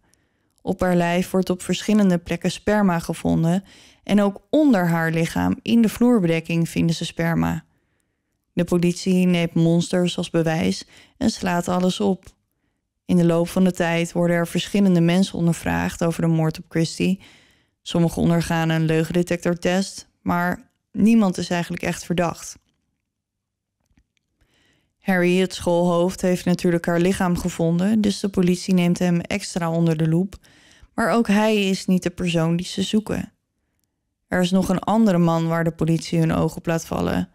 Op haar lijf wordt op verschillende plekken sperma gevonden en ook onder haar lichaam in de vloerbedekking vinden ze sperma. De politie neemt monsters als bewijs en slaat alles op. In de loop van de tijd worden er verschillende mensen ondervraagd over de moord op Christie. Sommigen ondergaan een leugendetectortest, maar niemand is eigenlijk echt verdacht. Harry, het schoolhoofd, heeft natuurlijk haar lichaam gevonden, dus de politie neemt hem extra onder de loep. Maar ook hij is niet de persoon die ze zoeken. Er is nog een andere man waar de politie hun ogen op laat vallen.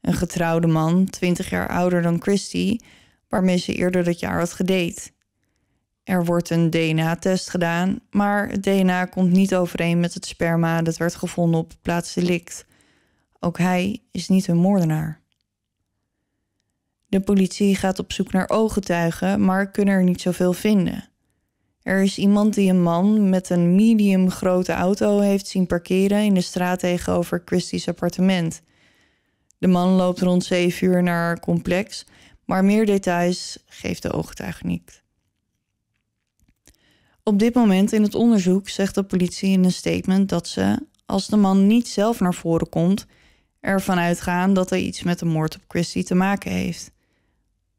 Een getrouwde man, 20 jaar ouder dan Christie, waarmee ze eerder dat jaar had gedate. Er wordt een DNA-test gedaan, maar het DNA komt niet overeen met het sperma dat werd gevonden op plaats delict. Ook hij is niet hun moordenaar. De politie gaat op zoek naar ooggetuigen, maar kunnen er niet zoveel vinden. Er is iemand die een man met een medium grote auto heeft zien parkeren in de straat tegenover Christie's appartement. De man loopt rond zeven uur naar haar complex maar meer details geeft de ooggetuige niet. Op dit moment in het onderzoek zegt de politie in een statement dat ze, als de man niet zelf naar voren komt, ervan uitgaan dat hij iets met de moord op Christie te maken heeft.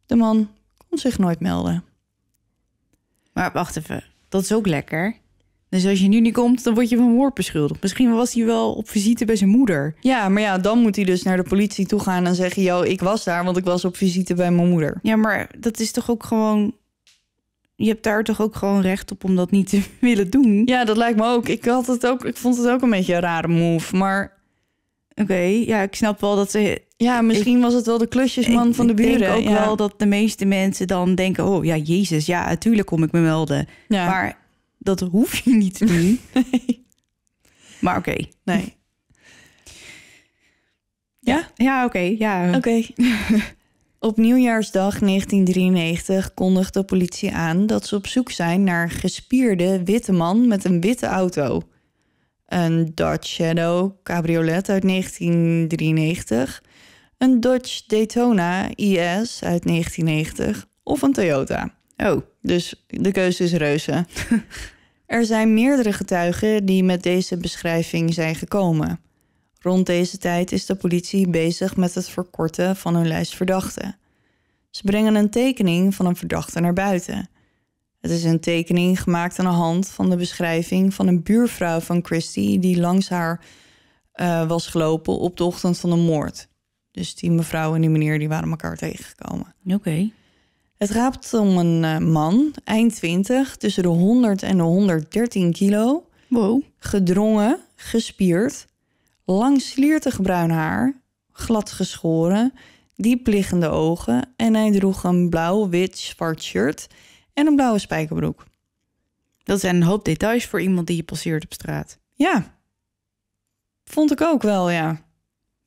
De man kon zich nooit melden. Maar wacht even, dat is ook lekker. Dus als je nu niet komt, dan word je van moord beschuldigd. Misschien was hij wel op visite bij zijn moeder. Ja, maar ja, dan moet hij dus naar de politie toe gaan en zeggen: Yo, ik was daar, want ik was op visite bij mijn moeder. Ja, maar dat is toch ook gewoon. Je hebt daar toch ook gewoon recht op om dat niet te willen doen? Ja, dat lijkt me ook. Ik, had het ook, ik vond het ook een beetje een rare move. Maar Oké, ja, ik snap wel dat ze. Ja, misschien was het wel de klusjesman van de buren. Ik denk ook wel dat de meeste mensen dan denken: oh ja, Jezus, ja, natuurlijk kom ik me melden. Maar dat hoef je niet te doen. nee. Maar oké. Nee. Ja? Ja, oké. ja. Oké. op nieuwjaarsdag 1993 kondigt de politie aan dat ze op zoek zijn naar een gespierde witte man met een witte auto. Een Dodge Shadow cabriolet uit 1993, een Dodge Daytona IS uit 1990 of een Toyota. Oh, dus de keuze is reuze. Er zijn meerdere getuigen die met deze beschrijving zijn gekomen. Rond deze tijd is de politie bezig met het verkorten van hun lijst verdachten. Ze brengen een tekening van een verdachte naar buiten. Het is een tekening gemaakt aan de hand van de beschrijving van een buurvrouw van Christie die langs haar eh, was gelopen op de ochtend van de moord. Dus die mevrouw en die meneer die waren elkaar tegengekomen. Oké. Het gaat om een eh, man, eind 20, tussen de 100 en de 113 kilo. Wow. Gedrongen, gespierd, lang sliertig bruin haar, glad geschoren, diepliggende ogen en hij droeg een blauw, wit, zwart shirt en een blauwe spijkerbroek. Dat zijn een hoop details voor iemand die je passeert op straat. Ja, vond ik ook wel, ja.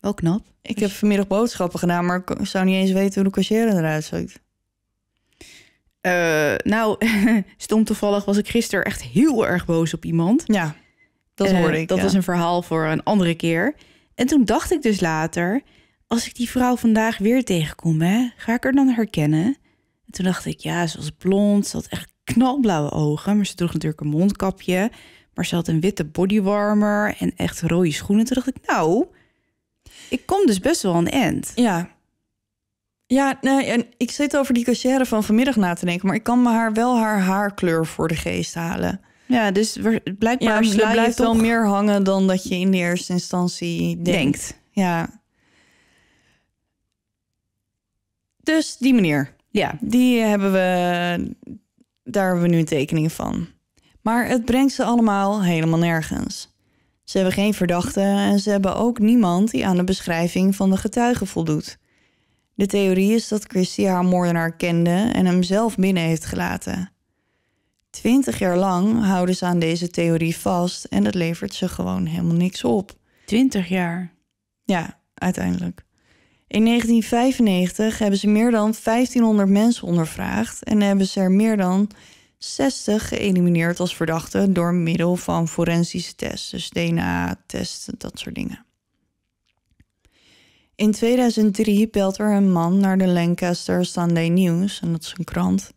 Wel knap. Ik heb vanmiddag boodschappen gedaan, maar ik zou niet eens weten hoe de cashier eruit ziet. Eh, nou, stom toevallig was ik gisteren echt heel erg boos op iemand. Ja, dat eh, hoorde ik. Dat was een verhaal voor een andere keer. En toen dacht ik dus later, als ik die vrouw vandaag weer tegenkom, hè, ga ik haar dan herkennen? En toen dacht ik, ja, ze was blond, ze had echt knalblauwe ogen, maar ze droeg natuurlijk een mondkapje. Maar ze had een witte bodywarmer en echt rode schoenen. Toen dacht ik, nou, ik kom dus best wel aan het eind. Ja, ja, nee, en ik zit over die cachère van vanmiddag na te denken, maar ik kan me haar wel haar haarkleur voor de geest halen. Ja, dus blijkbaar ja, er blijft wel meer hangen dan dat je in de eerste instantie denkt. Ja. Dus die meneer. Ja. Die hebben we, daar hebben we nu een tekening van. Maar het brengt ze allemaal helemaal nergens. Ze hebben geen verdachten en ze hebben ook niemand die aan de beschrijving van de getuigen voldoet. De theorie is dat Christie haar moordenaar kende en hem zelf binnen heeft gelaten. Twintig jaar lang houden ze aan deze theorie vast en dat levert ze gewoon helemaal niks op. Twintig jaar? Ja, uiteindelijk. In 1995 hebben ze meer dan 1500 mensen ondervraagd en hebben ze er meer dan 60 geëlimineerd als verdachten door middel van forensische tests, dus DNA-testen, dat soort dingen. In 2003 belt er een man naar de Lancaster Sunday News, en dat is een krant.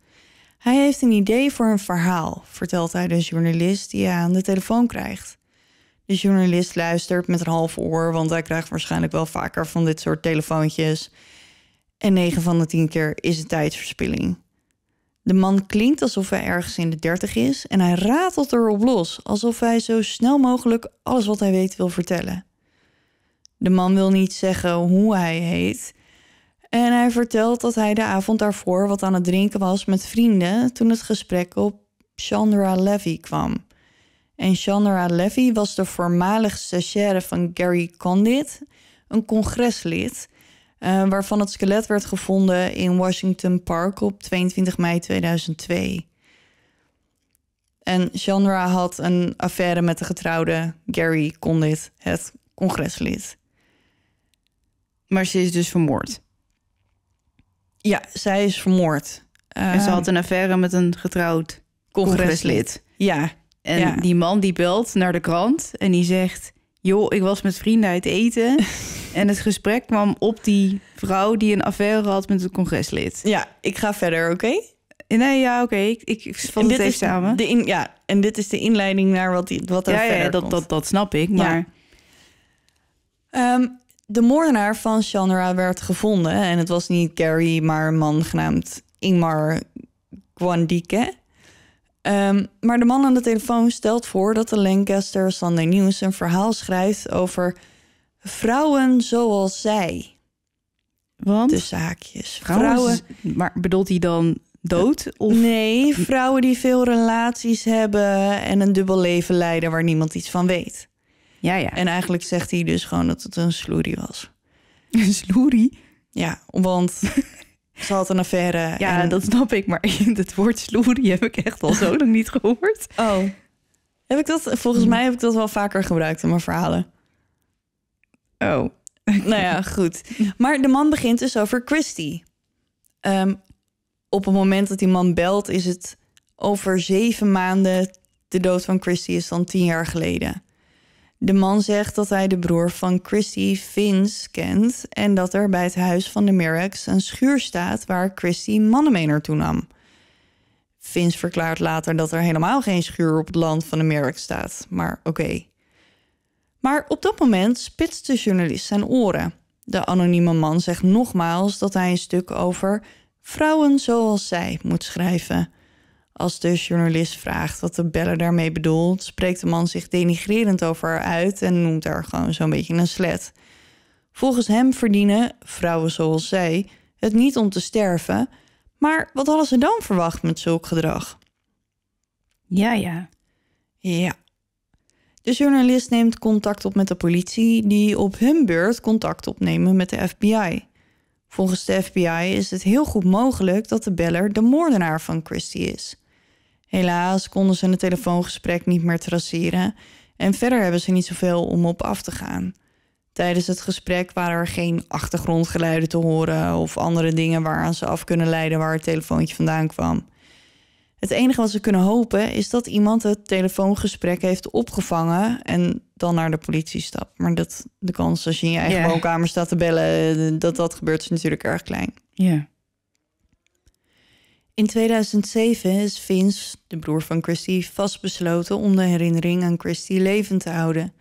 Hij heeft een idee voor een verhaal, vertelt hij de journalist die hij aan de telefoon krijgt. De journalist luistert met een half oor, want hij krijgt waarschijnlijk wel vaker van dit soort telefoontjes. En 9 van de 10 keer is het tijdverspilling. De man klinkt alsof hij ergens in de 30 is en hij ratelt erop los, alsof hij zo snel mogelijk alles wat hij weet wil vertellen. De man wil niet zeggen hoe hij heet. En hij vertelt dat hij de avond daarvoor wat aan het drinken was met vrienden toen het gesprek op Chandra Levy kwam. En Chandra Levy was de voormalig stagiaire van Gary Condit, een congreslid, eh, waarvan het skelet werd gevonden in Washington Park op 22 mei 2002. En Chandra had een affaire met de getrouwde Gary Condit, het congreslid. Maar ze is dus vermoord. Ja, zij is vermoord. en ze ehm, had een affaire met een getrouwd congreslid. Ja. En die man die belt naar de krant en die zegt... joh, ik was met vrienden uit eten... en het gesprek kwam op die vrouw die een affaire had met een congreslid. Ja, ik ga verder, oké? Nee, ja, oké. Ik, ik, het even samen. De in, ja, en dit is de inleiding naar wat, die, wat er ja, ja, dat, Dat, dat snap ik, maar... Ehm, de moordenaar van Chandra werd gevonden. En het was niet Gary, maar een man genaamd Ingmar Gwandike. Um, ehm, maar de man aan de telefoon stelt voor dat de Lancaster Sunday News een verhaal schrijft over vrouwen zoals zij. Want? De zaakjes. Vrouwen, Maar bedoelt hij dan dood? Eh, of? Nee, vrouwen die veel relaties hebben en een dubbel leven leiden waar niemand iets van weet. Ja, ja. En eigenlijk zegt hij dus gewoon dat het een sloerie was. Een sloerie? Ja, want ze had een affaire. Ja, en... dat snap ik, maar het woord sloerie heb ik echt al zo lang niet gehoord. Oh. Heb ik dat, volgens mm. mij heb ik dat wel vaker gebruikt in mijn verhalen. Oh. nou ja, goed. Maar de man begint dus over Christie. Ehm, op het moment dat die man belt, is het over zeven maanden. De dood van Christie is dan tien jaar geleden. De man zegt dat hij de broer van Christy Vince kent en dat er bij het huis van de Merricks een schuur staat waar Christy mannen mee naartoe nam. Vince verklaart later dat er helemaal geen schuur op het land van de Merricks staat, maar oké. Maar op dat moment spitst de journalist zijn oren. De anonieme man zegt nogmaals dat hij een stuk over vrouwen zoals zij moet schrijven. Als de journalist vraagt wat de beller daarmee bedoelt, spreekt de man zich denigrerend over haar uit en noemt haar gewoon zo'n beetje een slet. Volgens hem verdienen vrouwen zoals zij het niet om te sterven, maar wat hadden ze dan verwacht met zulk gedrag? Ja, ja. Ja. De journalist neemt contact op met de politie, die op hun beurt contact opnemen met de FBI. Volgens de FBI is het heel goed mogelijk dat de beller de moordenaar van Christie is. Helaas konden ze een telefoongesprek niet meer traceren en verder hebben ze niet zoveel om op af te gaan. Tijdens het gesprek waren er geen achtergrondgeluiden te horen of andere dingen waaraan ze af kunnen leiden waar het telefoontje vandaan kwam. Het enige wat ze kunnen hopen is dat iemand het telefoongesprek heeft opgevangen en dan naar de politie stapt. Maar dat, de kans als je in je eigen woonkamer staat te bellen, eh, dat dat gebeurt is dus natuurlijk erg klein. Ja. In 2007 is Vince, de broer van Christie, vastbesloten om de herinnering aan Christie levend te houden.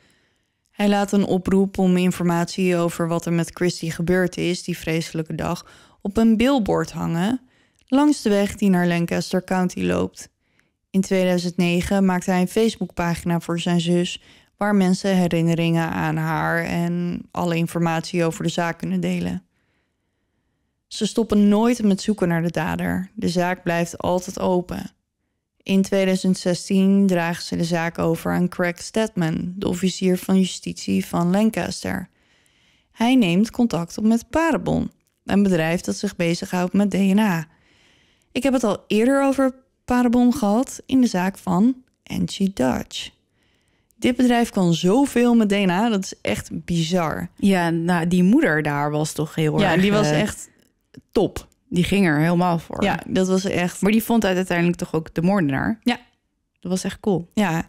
Hij laat een oproep om informatie over wat er met Christie gebeurd is die vreselijke dag op een billboard hangen langs de weg die naar Lancaster County loopt. In 2009 maakte hij een Facebookpagina voor zijn zus waar mensen herinneringen aan haar en alle informatie over de zaak kunnen delen. Ze stoppen nooit met zoeken naar de dader. De zaak blijft altijd open. In 2016 dragen ze de zaak over aan Craig Stedman, de officier van justitie van Lancaster. Hij neemt contact op met Parabon, een bedrijf dat zich bezighoudt met DNA. Ik heb het al eerder over Parabon gehad in de zaak van Angie Dutch. Dit bedrijf kan zoveel met DNA, dat is echt bizar. Ja, nou, die moeder daar was toch heel erg... Ja, die was eh, echt top. Die ging er helemaal voor. Ja, dat was echt. Maar die vond uiteindelijk toch ook de moordenaar. Ja. Dat was echt cool. Ja.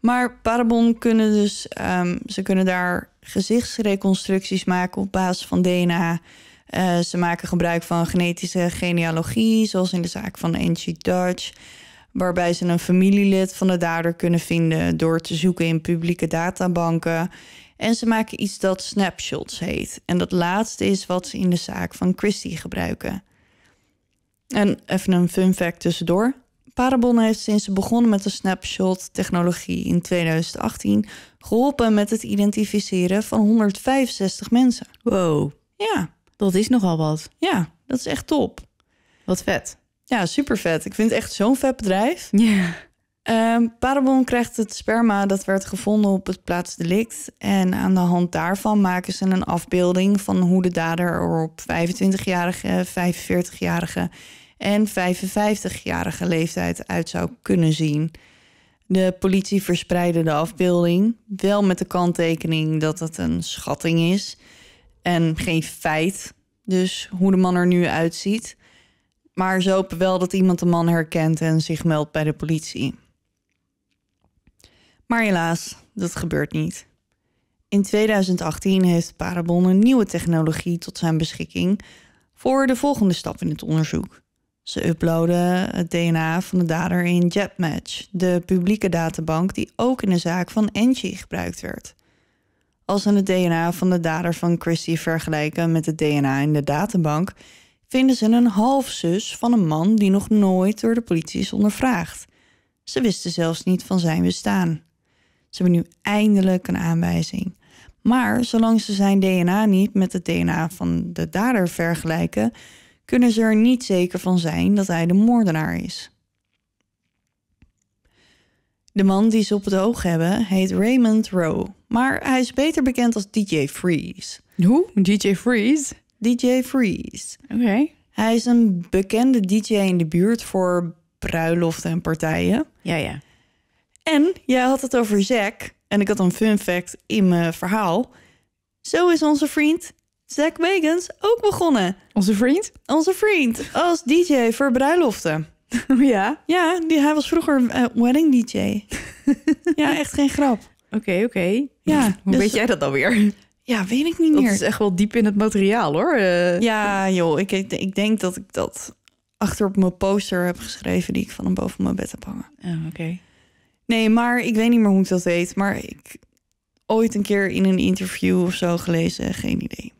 Maar Parabon kunnen dus, ehm, ze kunnen daar gezichtsreconstructies maken op basis van DNA. Eh, ze maken gebruik van genetische genealogie, zoals in de zaak van Angie Dutch, waarbij ze een familielid van de dader kunnen vinden door te zoeken in publieke databanken. En ze maken iets dat snapshots heet. En dat laatste is wat ze in de zaak van Christie gebruiken. En even een fun fact tussendoor. Parabon heeft sinds ze begonnen met de snapshot-technologie in 2018 geholpen met het identificeren van 165 mensen. Wow. Ja. Dat is nogal wat. Ja, dat is echt top. Wat vet. Ja, super vet. Ik vind het echt zo'n vet bedrijf. Ja. Um, ehm, Paderborn krijgt het sperma dat werd gevonden op het plaatsdelict. En aan de hand daarvan maken ze een afbeelding van hoe de dader er op 25-jarige, 45-jarige en 55-jarige leeftijd uit zou kunnen zien. De politie verspreidde de afbeelding, wel met de kanttekening dat het een schatting is en geen feit. Dus hoe de man er nu uitziet. Maar ze hopen wel dat iemand de man herkent en zich meldt bij de politie. Maar helaas, dat gebeurt niet. In 2018 heeft Parabon een nieuwe technologie tot zijn beschikking voor de volgende stap in het onderzoek. Ze uploaden het DNA van de dader in JetMatch, de publieke databank die ook in de zaak van Angie gebruikt werd. Als ze het DNA van de dader van Christie vergelijken met het DNA in de databank, vinden ze een halfzus van een man die nog nooit door de politie is ondervraagd. Ze wisten zelfs niet van zijn bestaan. Ze hebben nu eindelijk een aanwijzing. Maar zolang ze zijn DNA niet met het DNA van de dader vergelijken, kunnen ze er niet zeker van zijn dat hij de moordenaar is. De man die ze op het oog hebben heet Raymond Rowe, maar hij is beter bekend als DJ Freeze. Hoe? DJ Freeze? DJ Freeze. Oké. Hij is een bekende DJ in de buurt voor bruiloften en partijen. Ja, ja. En jij had het over Zack. En ik had een fun fact in mijn verhaal. Zo is onze vriend Zack Megens ook begonnen. Onze vriend? Onze vriend. Als DJ voor bruiloften. Ja? Ja, die, hij was vroeger uh, wedding DJ. ja, echt geen grap. Oké, oké. Ja, Hoe weet dus- jij dat dan weer? Ja, weet ik niet meer. Dat is echt wel diep in het materiaal, hoor. Eh, ja, joh. Ik, ik, denk dat ik dat achter op mijn poster heb geschreven... die ik van hem boven mijn bed heb hangen. Oh, oké. Nee, maar ik weet niet meer hoe ik dat weet. Maar ik ooit een keer in een interview of zo gelezen, geen idee.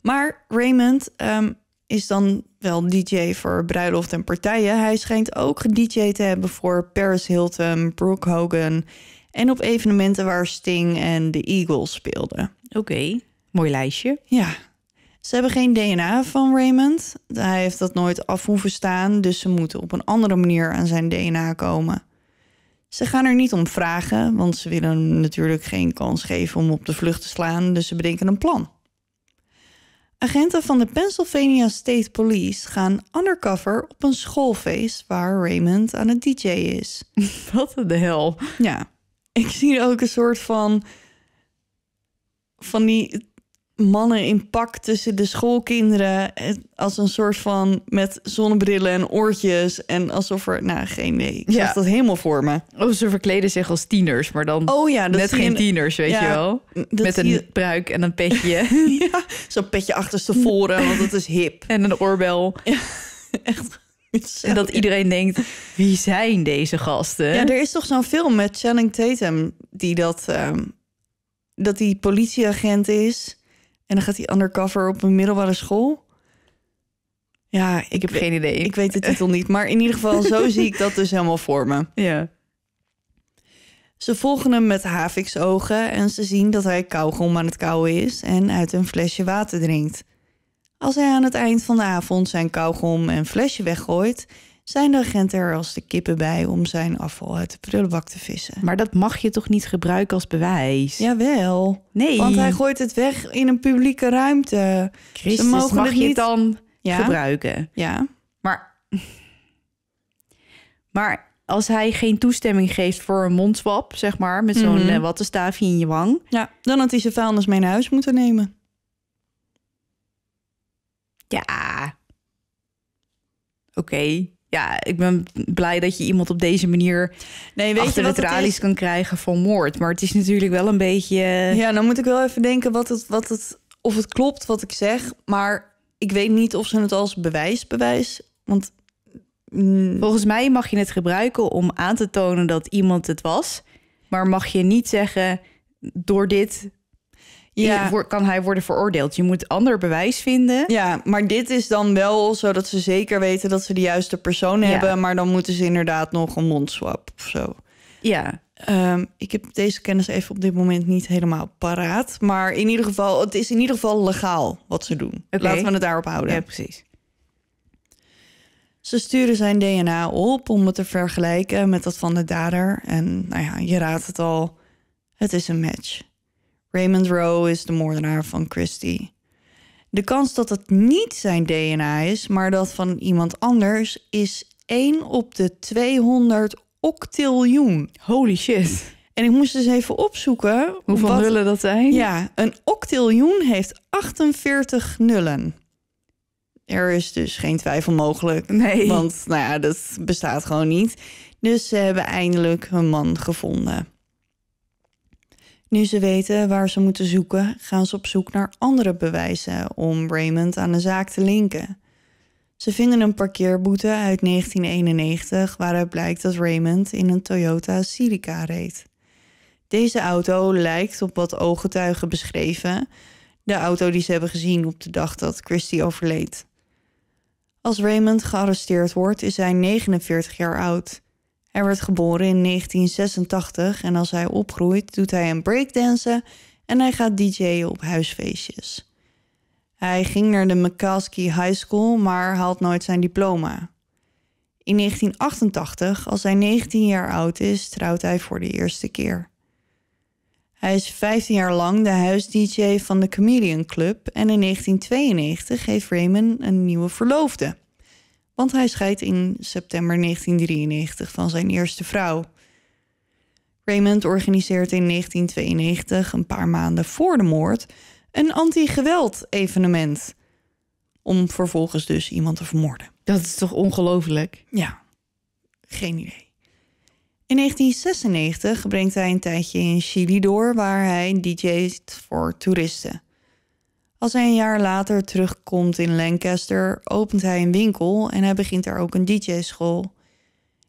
Maar Raymond ehm, is dan wel DJ voor bruiloft en partijen. Hij schijnt ook DJ te hebben voor Paris Hilton, Brooke Hogan... en op evenementen waar Sting en de Eagles speelden. Oké, mooi lijstje. Ja. Ze hebben geen DNA van Raymond. Hij heeft dat nooit af hoeven staan, dus ze moeten op een andere manier aan zijn DNA komen. Ze gaan er niet om vragen, want ze willen natuurlijk geen kans geven om op de vlucht te slaan, dus ze bedenken een plan. Agenten van de Pennsylvania State Police gaan undercover op een schoolfeest waar Raymond aan het DJ is. Wat de hel. Ja. Ik zie ook een soort van. van die mannen in pak tussen de schoolkinderen. Als een soort van met zonnebrillen en oortjes. En alsof er, nou geen idee. Ik ja. dat helemaal voor me. Of oh, ze verkleden zich als tieners, maar dan oh ja, net geen tieners, weet je wel. Met een je... pruik en een petje. ja, zo'n petje achterstevoren, want dat is hip. En een oorbel. Ja, echt. En dat iedereen denkt, wie zijn deze gasten? Ja, er is toch zo'n film met Channing Tatum... die dat, ehm, dat die politieagent is... En dan gaat hij undercover op een middelbare school. Ja, ik heb geen idee. Ik weet de titel niet. Maar in ieder geval, zo zie ik dat dus helemaal voor me. Ja. Ze volgen hem met haviksogen en ze zien dat hij kauwgom aan het kauwen is en uit een flesje water drinkt. Als hij aan het eind van de avond zijn kauwgom en flesje weggooit, zijn de agenten er als de kippen bij om zijn afval uit de prullenbak te vissen. Maar dat mag je toch niet gebruiken als bewijs? Jawel. Nee. Want hij gooit het weg in een publieke ruimte. Christus, Ze mogen mag het niet... je dan gebruiken? Ja. Maar... maar als hij geen toestemming geeft voor een mondswap, zeg maar... met zo'n mhm. eh, wattenstaafje in je wang... Ja, dan had hij zijn vuilnis mee naar huis moeten nemen. Ja. Oké ja, ik ben blij dat je iemand op deze manier nee, weet achter je wat de tralies kan krijgen van moord. Maar het is natuurlijk wel een beetje... Eh, ja, dan moet ik wel even denken wat het, wat het, of het klopt wat ik zeg. Maar ik weet niet of ze het als bewijs bewijs... Want mm, Volgens mij mag je het gebruiken om aan te tonen dat iemand het was. Maar mag je niet zeggen, door dit ja. kan hij worden veroordeeld. Je moet ander bewijs vinden. Ja, maar dit is dan wel zodat ze zeker weten dat ze de juiste persoon hebben. Maar dan moeten ze inderdaad nog een mondswap of zo. Ja. Ehm, ik heb deze kennis even op dit moment niet helemaal paraat. Maar in ieder geval, het is in ieder geval legaal wat ze doen. Laten we het daarop houden. Ja, precies. Ze sturen zijn DNA op om het te vergelijken met dat van de dader. En nou ja, je raadt het al, het is een match. Raymond Rowe is de moordenaar van Christie. De kans dat het niet zijn DNA is, maar dat van iemand anders, is 1 op de 200 octiljoen. Holy shit. En ik moest dus even opzoeken. Hoeveel nullen dat zijn? Ja, een octiljoen heeft 48 nullen. Er is dus geen twijfel mogelijk. Nee. Want nou ja, dat bestaat gewoon niet. Dus ze hebben eindelijk hun man gevonden. Nu ze weten waar ze moeten zoeken, gaan ze op zoek naar andere bewijzen om Raymond aan de zaak te linken. Ze vinden een parkeerboete uit 1991 waaruit blijkt dat Raymond in een Toyota Silica reed. Deze auto lijkt op wat ooggetuigen beschreven, de auto die ze hebben gezien op de dag dat Christie overleed. Als Raymond gearresteerd wordt, is hij 49 jaar oud. Hij werd geboren in 1986 en als hij opgroeit doet hij een breakdansen en hij gaat DJ'en op huisfeestjes. Hij ging naar de McCaskey High School, maar haalt nooit zijn diploma. In 1988, als hij 19 jaar oud is, trouwt hij voor de eerste keer. Hij is 15 jaar lang de huis-DJ van de Chameleon Club en in 1992 heeft Raymond een nieuwe verloofde. Want hij scheidt in september 1993 van zijn eerste vrouw. Raymond organiseert in 1992, een paar maanden voor de moord, een anti-geweld-evenement. Om vervolgens dus iemand te vermoorden. Dat is toch ongelooflijk? Ja, geen idee. In 1996 brengt hij een tijdje in Chili door, waar hij DJ't voor toeristen. Als hij een jaar later terugkomt in Lancaster, opent hij een winkel en hij begint daar ook een DJ-school.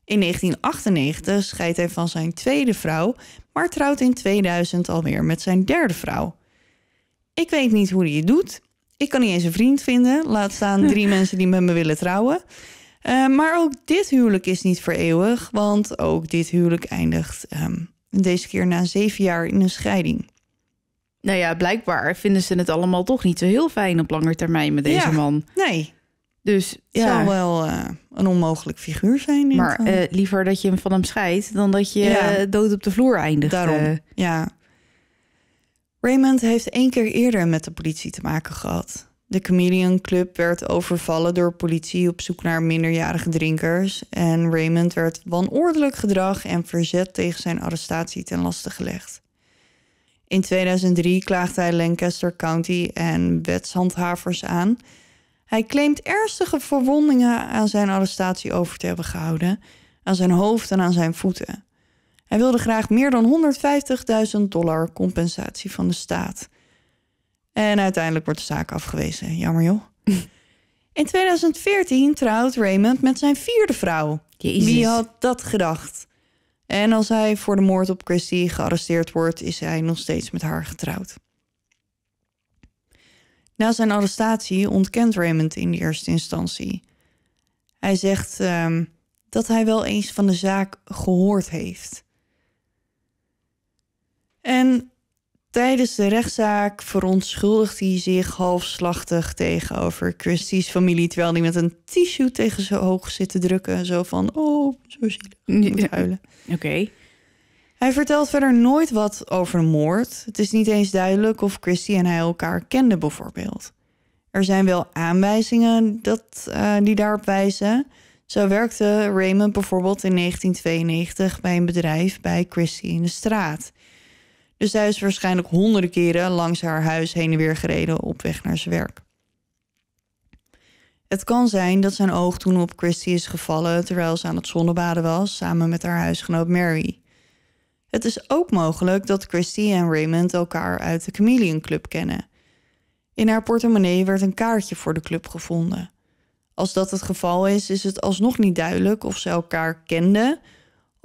In 1998 scheidt hij van zijn tweede vrouw, maar trouwt in 2000 alweer met zijn derde vrouw. Ik weet niet hoe hij het doet. Ik kan niet eens een vriend vinden, laat staan drie mensen die met me willen trouwen. Eh, maar ook dit huwelijk is niet voor eeuwig, want ook dit huwelijk eindigt ehm, deze keer na zeven jaar in een scheiding. Nou ja, blijkbaar vinden ze het allemaal toch niet zo heel fijn op lange termijn met deze man. Nee. Dus ja. zou wel eh, een onmogelijk figuur zijn. Maar eh, liever dat je hem van hem scheidt dan dat je eh, dood op de vloer eindigt. Daarom. ja. Raymond heeft één keer eerder met de politie te maken gehad. De Chameleon Club werd overvallen door politie op zoek naar minderjarige drinkers. En Raymond werd wanordelijk gedrag en verzet tegen zijn arrestatie ten laste gelegd. In 2003 klaagde hij Lancaster County en wetshandhavers aan. Hij claimt ernstige verwondingen aan zijn arrestatie over te hebben gehouden, aan zijn hoofd en aan zijn voeten. Hij wilde graag meer dan 150.000 dollar compensatie van de staat. En uiteindelijk wordt de zaak afgewezen. Jammer joh. In 2014 trouwt Raymond met zijn vierde vrouw. Wie had dat gedacht? En als hij voor de moord op Christie gearresteerd wordt, is hij nog steeds met haar getrouwd. Na zijn arrestatie ontkent Raymond in de eerste instantie. Hij zegt ehm, dat hij wel eens van de zaak gehoord heeft. En Tijdens de rechtszaak verontschuldigt hij zich halfslachtig tegenover Christie's familie. Terwijl hij met een tissue tegen zijn hoog zit te drukken. Zo van, oh, zo zielig. Ik moet huilen. Oké. Hij vertelt verder nooit wat over de moord. Het is niet eens duidelijk of Christie en hij elkaar kenden bijvoorbeeld. Er zijn wel aanwijzingen dat, eh, die daarop wijzen. Zo werkte Raymond bijvoorbeeld in 1992 bij een bedrijf bij Christie in de straat. Dus hij is waarschijnlijk honderden keren langs haar huis heen en weer gereden op weg naar zijn werk. Het kan zijn dat zijn oog toen op Christie is gevallen terwijl ze aan het zonnebaden was samen met haar huisgenoot Mary. Het is ook mogelijk dat Christie en Raymond elkaar uit de Chameleon Club kennen. In haar portemonnee werd een kaartje voor de club gevonden. Als dat het geval is, is het alsnog niet duidelijk of ze elkaar kenden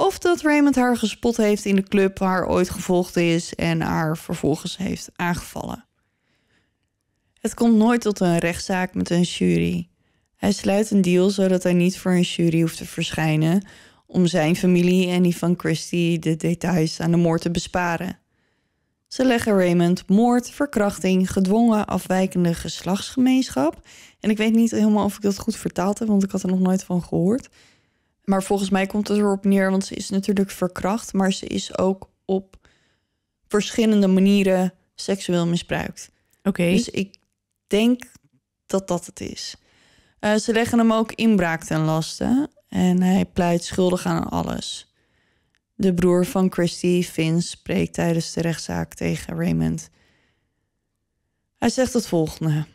of dat Raymond haar gespot heeft in de club, waar ooit gevolgd is en haar vervolgens heeft aangevallen. Het komt nooit tot een rechtszaak met een jury. Hij sluit een deal zodat hij niet voor een jury hoeft te verschijnen om zijn familie en die van Christie de details aan de moord te besparen. Ze leggen Raymond moord, verkrachting, gedwongen afwijkende geslachtsgemeenschap. En ik weet niet helemaal of ik dat goed vertaald heb, want ik had er nog nooit van gehoord maar volgens mij komt het erop neer, want ze is natuurlijk verkracht, maar ze is ook op verschillende manieren seksueel misbruikt. Oké. Dus ik denk dat dat het is. Eh, ze leggen hem ook inbraak ten laste en hij pleit schuldig aan alles. De broer van Christie, Vince, spreekt tijdens de rechtszaak tegen Raymond. Hij zegt het volgende.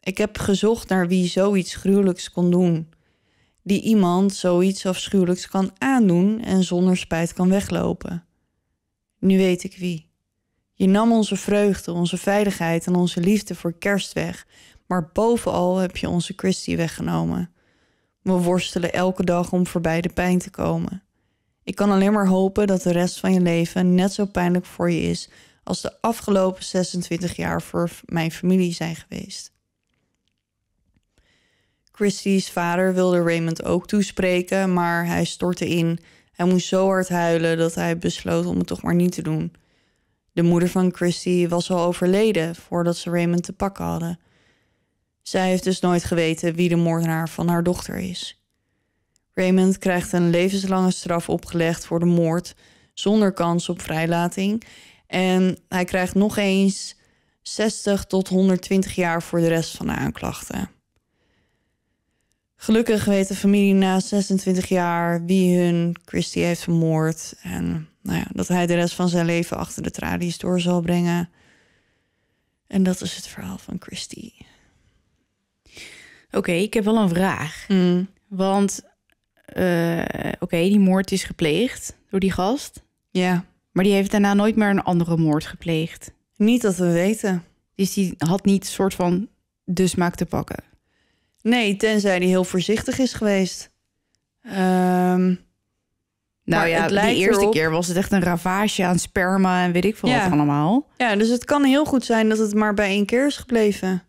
Ik heb gezocht naar wie zoiets gruwelijks kon doen die iemand zoiets afschuwelijks kan aandoen en zonder spijt kan weglopen. Nu weet ik wie. Je nam onze vreugde, onze veiligheid en onze liefde voor kerst weg, maar bovenal heb je onze Christie weggenomen. We worstelen elke dag om voorbij de pijn te komen. Ik kan alleen maar hopen dat de rest van je leven net zo pijnlijk voor je is als de afgelopen 26 jaar voor mijn familie zijn geweest. Christie's vader wilde Raymond ook toespreken, maar hij stortte in. Hij moest zo hard huilen dat hij besloot om het toch maar niet te doen. De moeder van Christie was al overleden voordat ze Raymond te pakken hadden. Zij heeft dus nooit geweten wie de moordenaar van haar dochter is. Raymond krijgt een levenslange straf opgelegd voor de moord, zonder kans op vrijlating. En hij krijgt nog eens 60 tot 120 jaar voor de rest van de aanklachten. Gelukkig weet de familie na 26 jaar wie hun Christy heeft vermoord. En nou ja, dat hij de rest van zijn leven achter de tralies door zal brengen. En dat is het verhaal van Christy. Oké, ik heb wel een vraag. Mm. Want, eh, oké, die moord is gepleegd door die gast. Ja. Maar die heeft daarna nooit meer een andere moord gepleegd. Niet dat we weten. Dus die had niet soort van de dus smaak te pakken. Nee, tenzij hij heel voorzichtig is geweest. Um, nou ja, de eerste keer was het echt een ravage aan sperma en weet ik veel wat allemaal. Ja, dus het kan heel goed zijn dat het maar bij één keer is gebleven.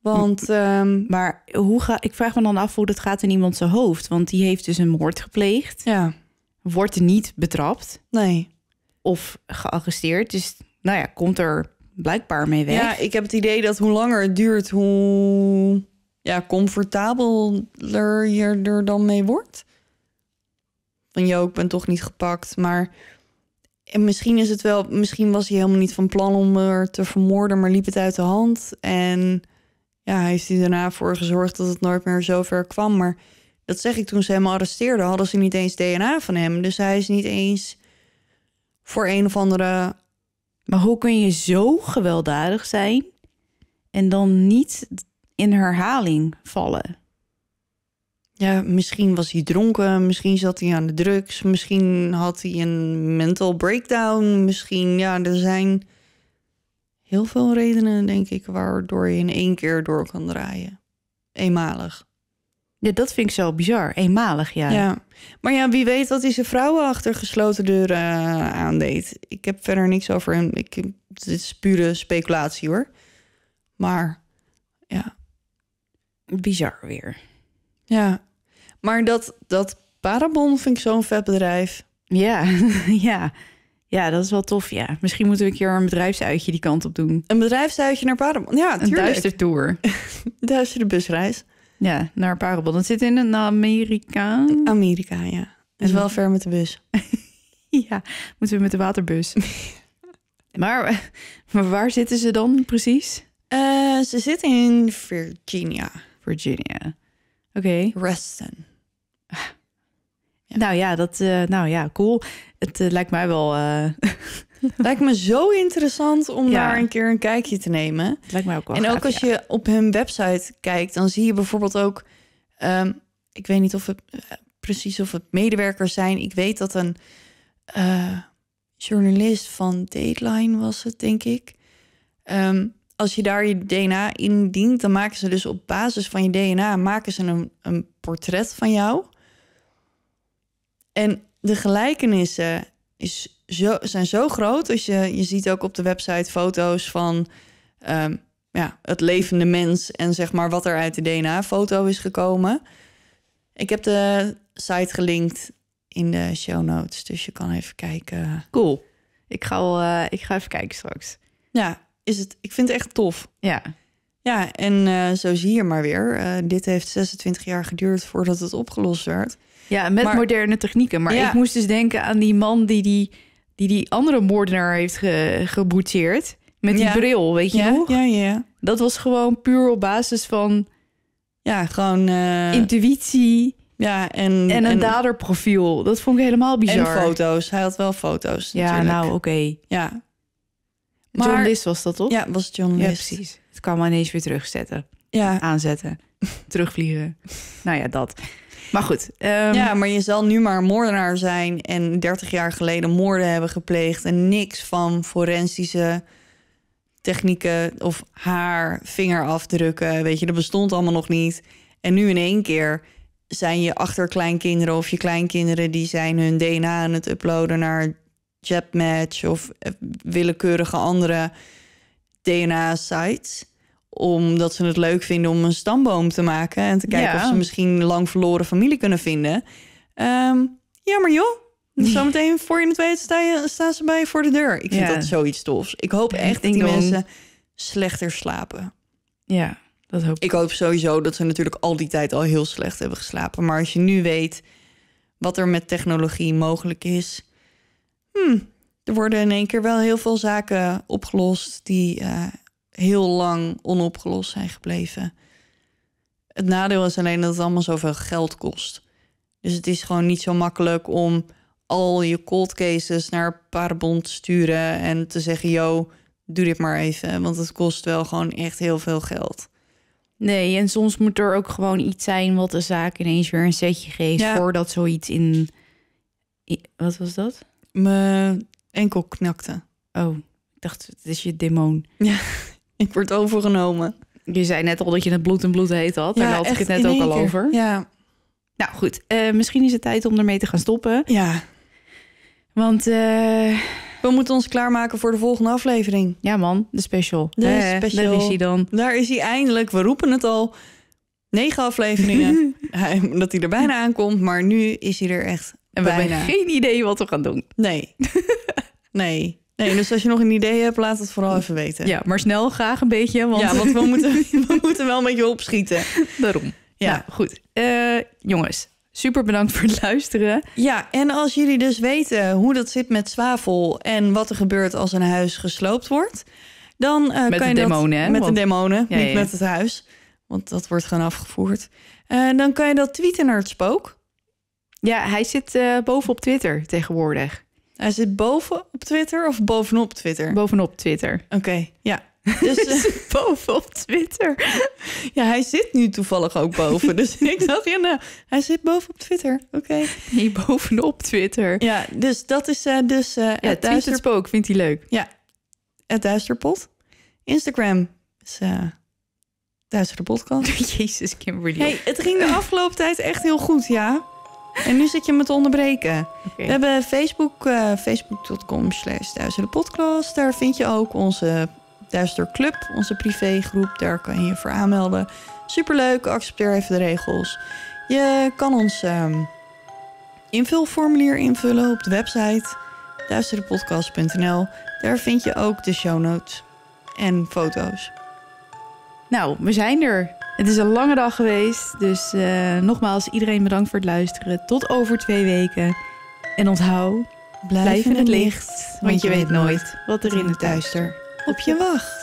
Want, um... Maar hoe ga, ik vraag me dan af hoe dat gaat in iemand zijn hoofd. Want die heeft dus een moord gepleegd. Ja. Wordt niet betrapt. Nee. Of gearresteerd. Dus nou ja, komt er blijkbaar mee weg. Ja, ik heb het idee dat hoe langer het duurt, hoe ja, comfortabeler je er dan mee wordt. Van joh, ik ben toch niet gepakt. Maar en misschien is het wel, misschien was hij helemaal niet van plan om er te vermoorden, maar liep het uit de hand. En ja, heeft hij daarna voor gezorgd dat het nooit meer zover kwam. Maar dat zeg ik toen ze hem arresteerden, hadden ze niet eens DNA van hem. Dus hij is niet eens voor een of andere. Maar hoe kun je zo gewelddadig zijn en dan niet in herhaling vallen. Ja, misschien was hij dronken, misschien zat hij aan de drugs, misschien had hij een mental breakdown, misschien, ja, er zijn heel veel redenen, denk ik, waardoor je in één keer door kan draaien. Eenmalig. Ja, dat vind ik zo bizar. Eenmalig, ja. ja. Maar ja, wie weet wat hij zijn vrouwen achter gesloten deuren eh, aandeed. Ik heb verder niks over hem. Ik, het is pure speculatie, hoor. Maar bizar weer. Ja, maar dat, dat Parabon vind ik zo'n vet bedrijf. Ja, ja. Ja, dat is wel tof, ja. Misschien moeten we een keer een bedrijfsuitje die kant op doen. Een bedrijfsuitje naar Parabon? Ja, tuurlijk. Een tour, Duistere busreis. Ja, naar Parabon. Dat zit in een Amerika. Amerika, ja. Dat is wel ver met de bus. ja, moeten we met de waterbus. maar, eh, maar waar zitten ze dan precies? Eh, ze zitten in Virginia. Virginia. Oké. Okay. Nou ja, dat, eh, nou ja, cool. Het eh, lijkt mij wel. Uh... lijkt me zo interessant om daar een keer een kijkje te nemen. Het lijkt mij ook wel. En ook als je op hun website kijkt, dan zie je bijvoorbeeld ook. Ehm, ik weet niet of het precies of het medewerkers zijn. Ik weet dat een journalist van Dateline was het, denk ik. Ehm, als je daar je DNA in dient, dan maken ze dus op basis van je DNA maken ze een, een portret van jou. En de gelijkenissen is zo, zijn zo groot. Dus je, je ziet ook op de website foto's van ehm, ja, het levende mens en zeg maar wat er uit de DNA-foto is gekomen. Ik heb de site gelinkt in de show notes, dus je kan even kijken. Cool. Ik ga, al, eh, ik ga even kijken straks. Ja, is het, ik vind het echt tof. Ja. Ja, en eh, zo zie je maar weer. Eh, dit heeft 26 jaar geduurd voordat het opgelost werd. Ja, met moderne technieken. Maar ik moest dus denken aan die man die die, die, die andere moordenaar heeft ge, Met die ja. bril, weet je ja, Ja, ja. Dat was gewoon puur op basis van... Ja, gewoon... Eh, intuïtie. Ja, en... En een daderprofiel. Dat vond ik helemaal bizar. En foto's. Hij had wel foto's Ja, nou, oké. Ja, maar, John List was dat, toch? Ja, was John List. Ja, precies. Het kan maar ineens weer terugzetten. Ja. Aanzetten. Terugvliegen. nou ja, dat. Maar goed. Ehm, ja, maar je zal nu maar moordenaar zijn... en 30 jaar geleden moorden hebben gepleegd... en niks van forensische technieken of haar vingerafdrukken. Weet je, dat bestond allemaal nog niet. En nu in één keer zijn je achterkleinkinderen of je kleinkinderen... die zijn hun DNA aan het uploaden naar Match of eh, willekeurige andere DNA-sites omdat ze het leuk vinden om een stamboom te maken en te kijken of ze misschien lang verloren familie kunnen vinden. Ehm, ja, maar joh, zometeen voor je het weet staan ze bij voor de deur. Ik vind dat zoiets tofs. Ik hoop echt dat die mensen slechter slapen. Ja, dat hoop ik. Ik hoop sowieso dat ze natuurlijk al die tijd al heel slecht hebben geslapen. Maar als je nu weet wat er met technologie mogelijk is, hmm, er worden in één keer wel heel veel zaken opgelost die eh, heel lang onopgelost zijn gebleven. Het nadeel is alleen dat het allemaal zoveel geld kost. Dus het is gewoon niet zo makkelijk om al je cold cases naar Parabon te sturen en te zeggen: yo, doe dit maar even. Want het kost wel gewoon echt heel veel geld. Nee, en soms moet er ook gewoon iets zijn wat de zaak ineens weer een setje geeft voordat zoiets in. Wat was dat? mijn enkel knakte. Oh, ik dacht, het is je demon. Ja, ik word overgenomen. Je zei net al dat je het bloed en bloed heet had. Daar had ik het net ook al over. Ja. Nou goed, eh, misschien is het tijd om ermee te gaan stoppen. Ja. Want eh, we moeten ons klaarmaken voor de volgende aflevering. Ja man, de special. De special. Daar is hij dan. Daar is hij eindelijk. We roepen het al. Negen afleveringen. dat hij er bijna aankomt. Maar nu is hij er echt en we hebben geen idee wat we gaan doen. Nee. nee. Nee, dus als je nog een idee hebt, laat het vooral even weten. Ja, maar snel graag een beetje. Want... Ja, want we moeten, we moeten wel een je opschieten. Daarom. Ja, nou, goed. Eh, jongens, super bedankt voor het luisteren. Ja, en als jullie dus weten hoe dat zit met zwavel en wat er gebeurt als een huis gesloopt wordt, dan uh, kan je demonen, dat hè? met de demonen, niet met het huis, want dat wordt gewoon afgevoerd. Eh, dan kan je dat tweeten naar het spook. Ja, hij zit eh, boven bovenop Twitter tegenwoordig. Hij zit boven op Twitter of bovenop Twitter? Bovenop Twitter. Oké, ja. Dus uh, eh, bovenop Twitter. ja, hij zit nu toevallig ook boven. Dus ik dacht, ja, nou, hij zit bovenop Twitter. Oké. Nee, bovenop Twitter. Ja, dus dat is eh, dus. Uh, ja, het vindt hij leuk. Ja. Het duisterpot. Instagram is. Uh, Duister de Jezus, Kimberly. Hey, het ging de afgelopen tijd echt heel goed, ja. En nu zit je me te onderbreken. We hebben Facebook, eh, facebook.com slash duizelenpodcast. Daar vind je ook onze duisterclub, onze privégroep. Daar kan je je voor aanmelden. Superleuk, accepteer even de regels. Je kan ons ehm, invulformulier invullen op de website duisterepodcast.nl. Daar vind je ook de show notes en foto's. Nou, we zijn er. Het is een lange dag geweest, dus eh, nogmaals iedereen bedankt voor het luisteren. Tot over twee weken. En onthoud, blijf, blijf in het licht, want je weet nooit wat er in het duister op je wacht.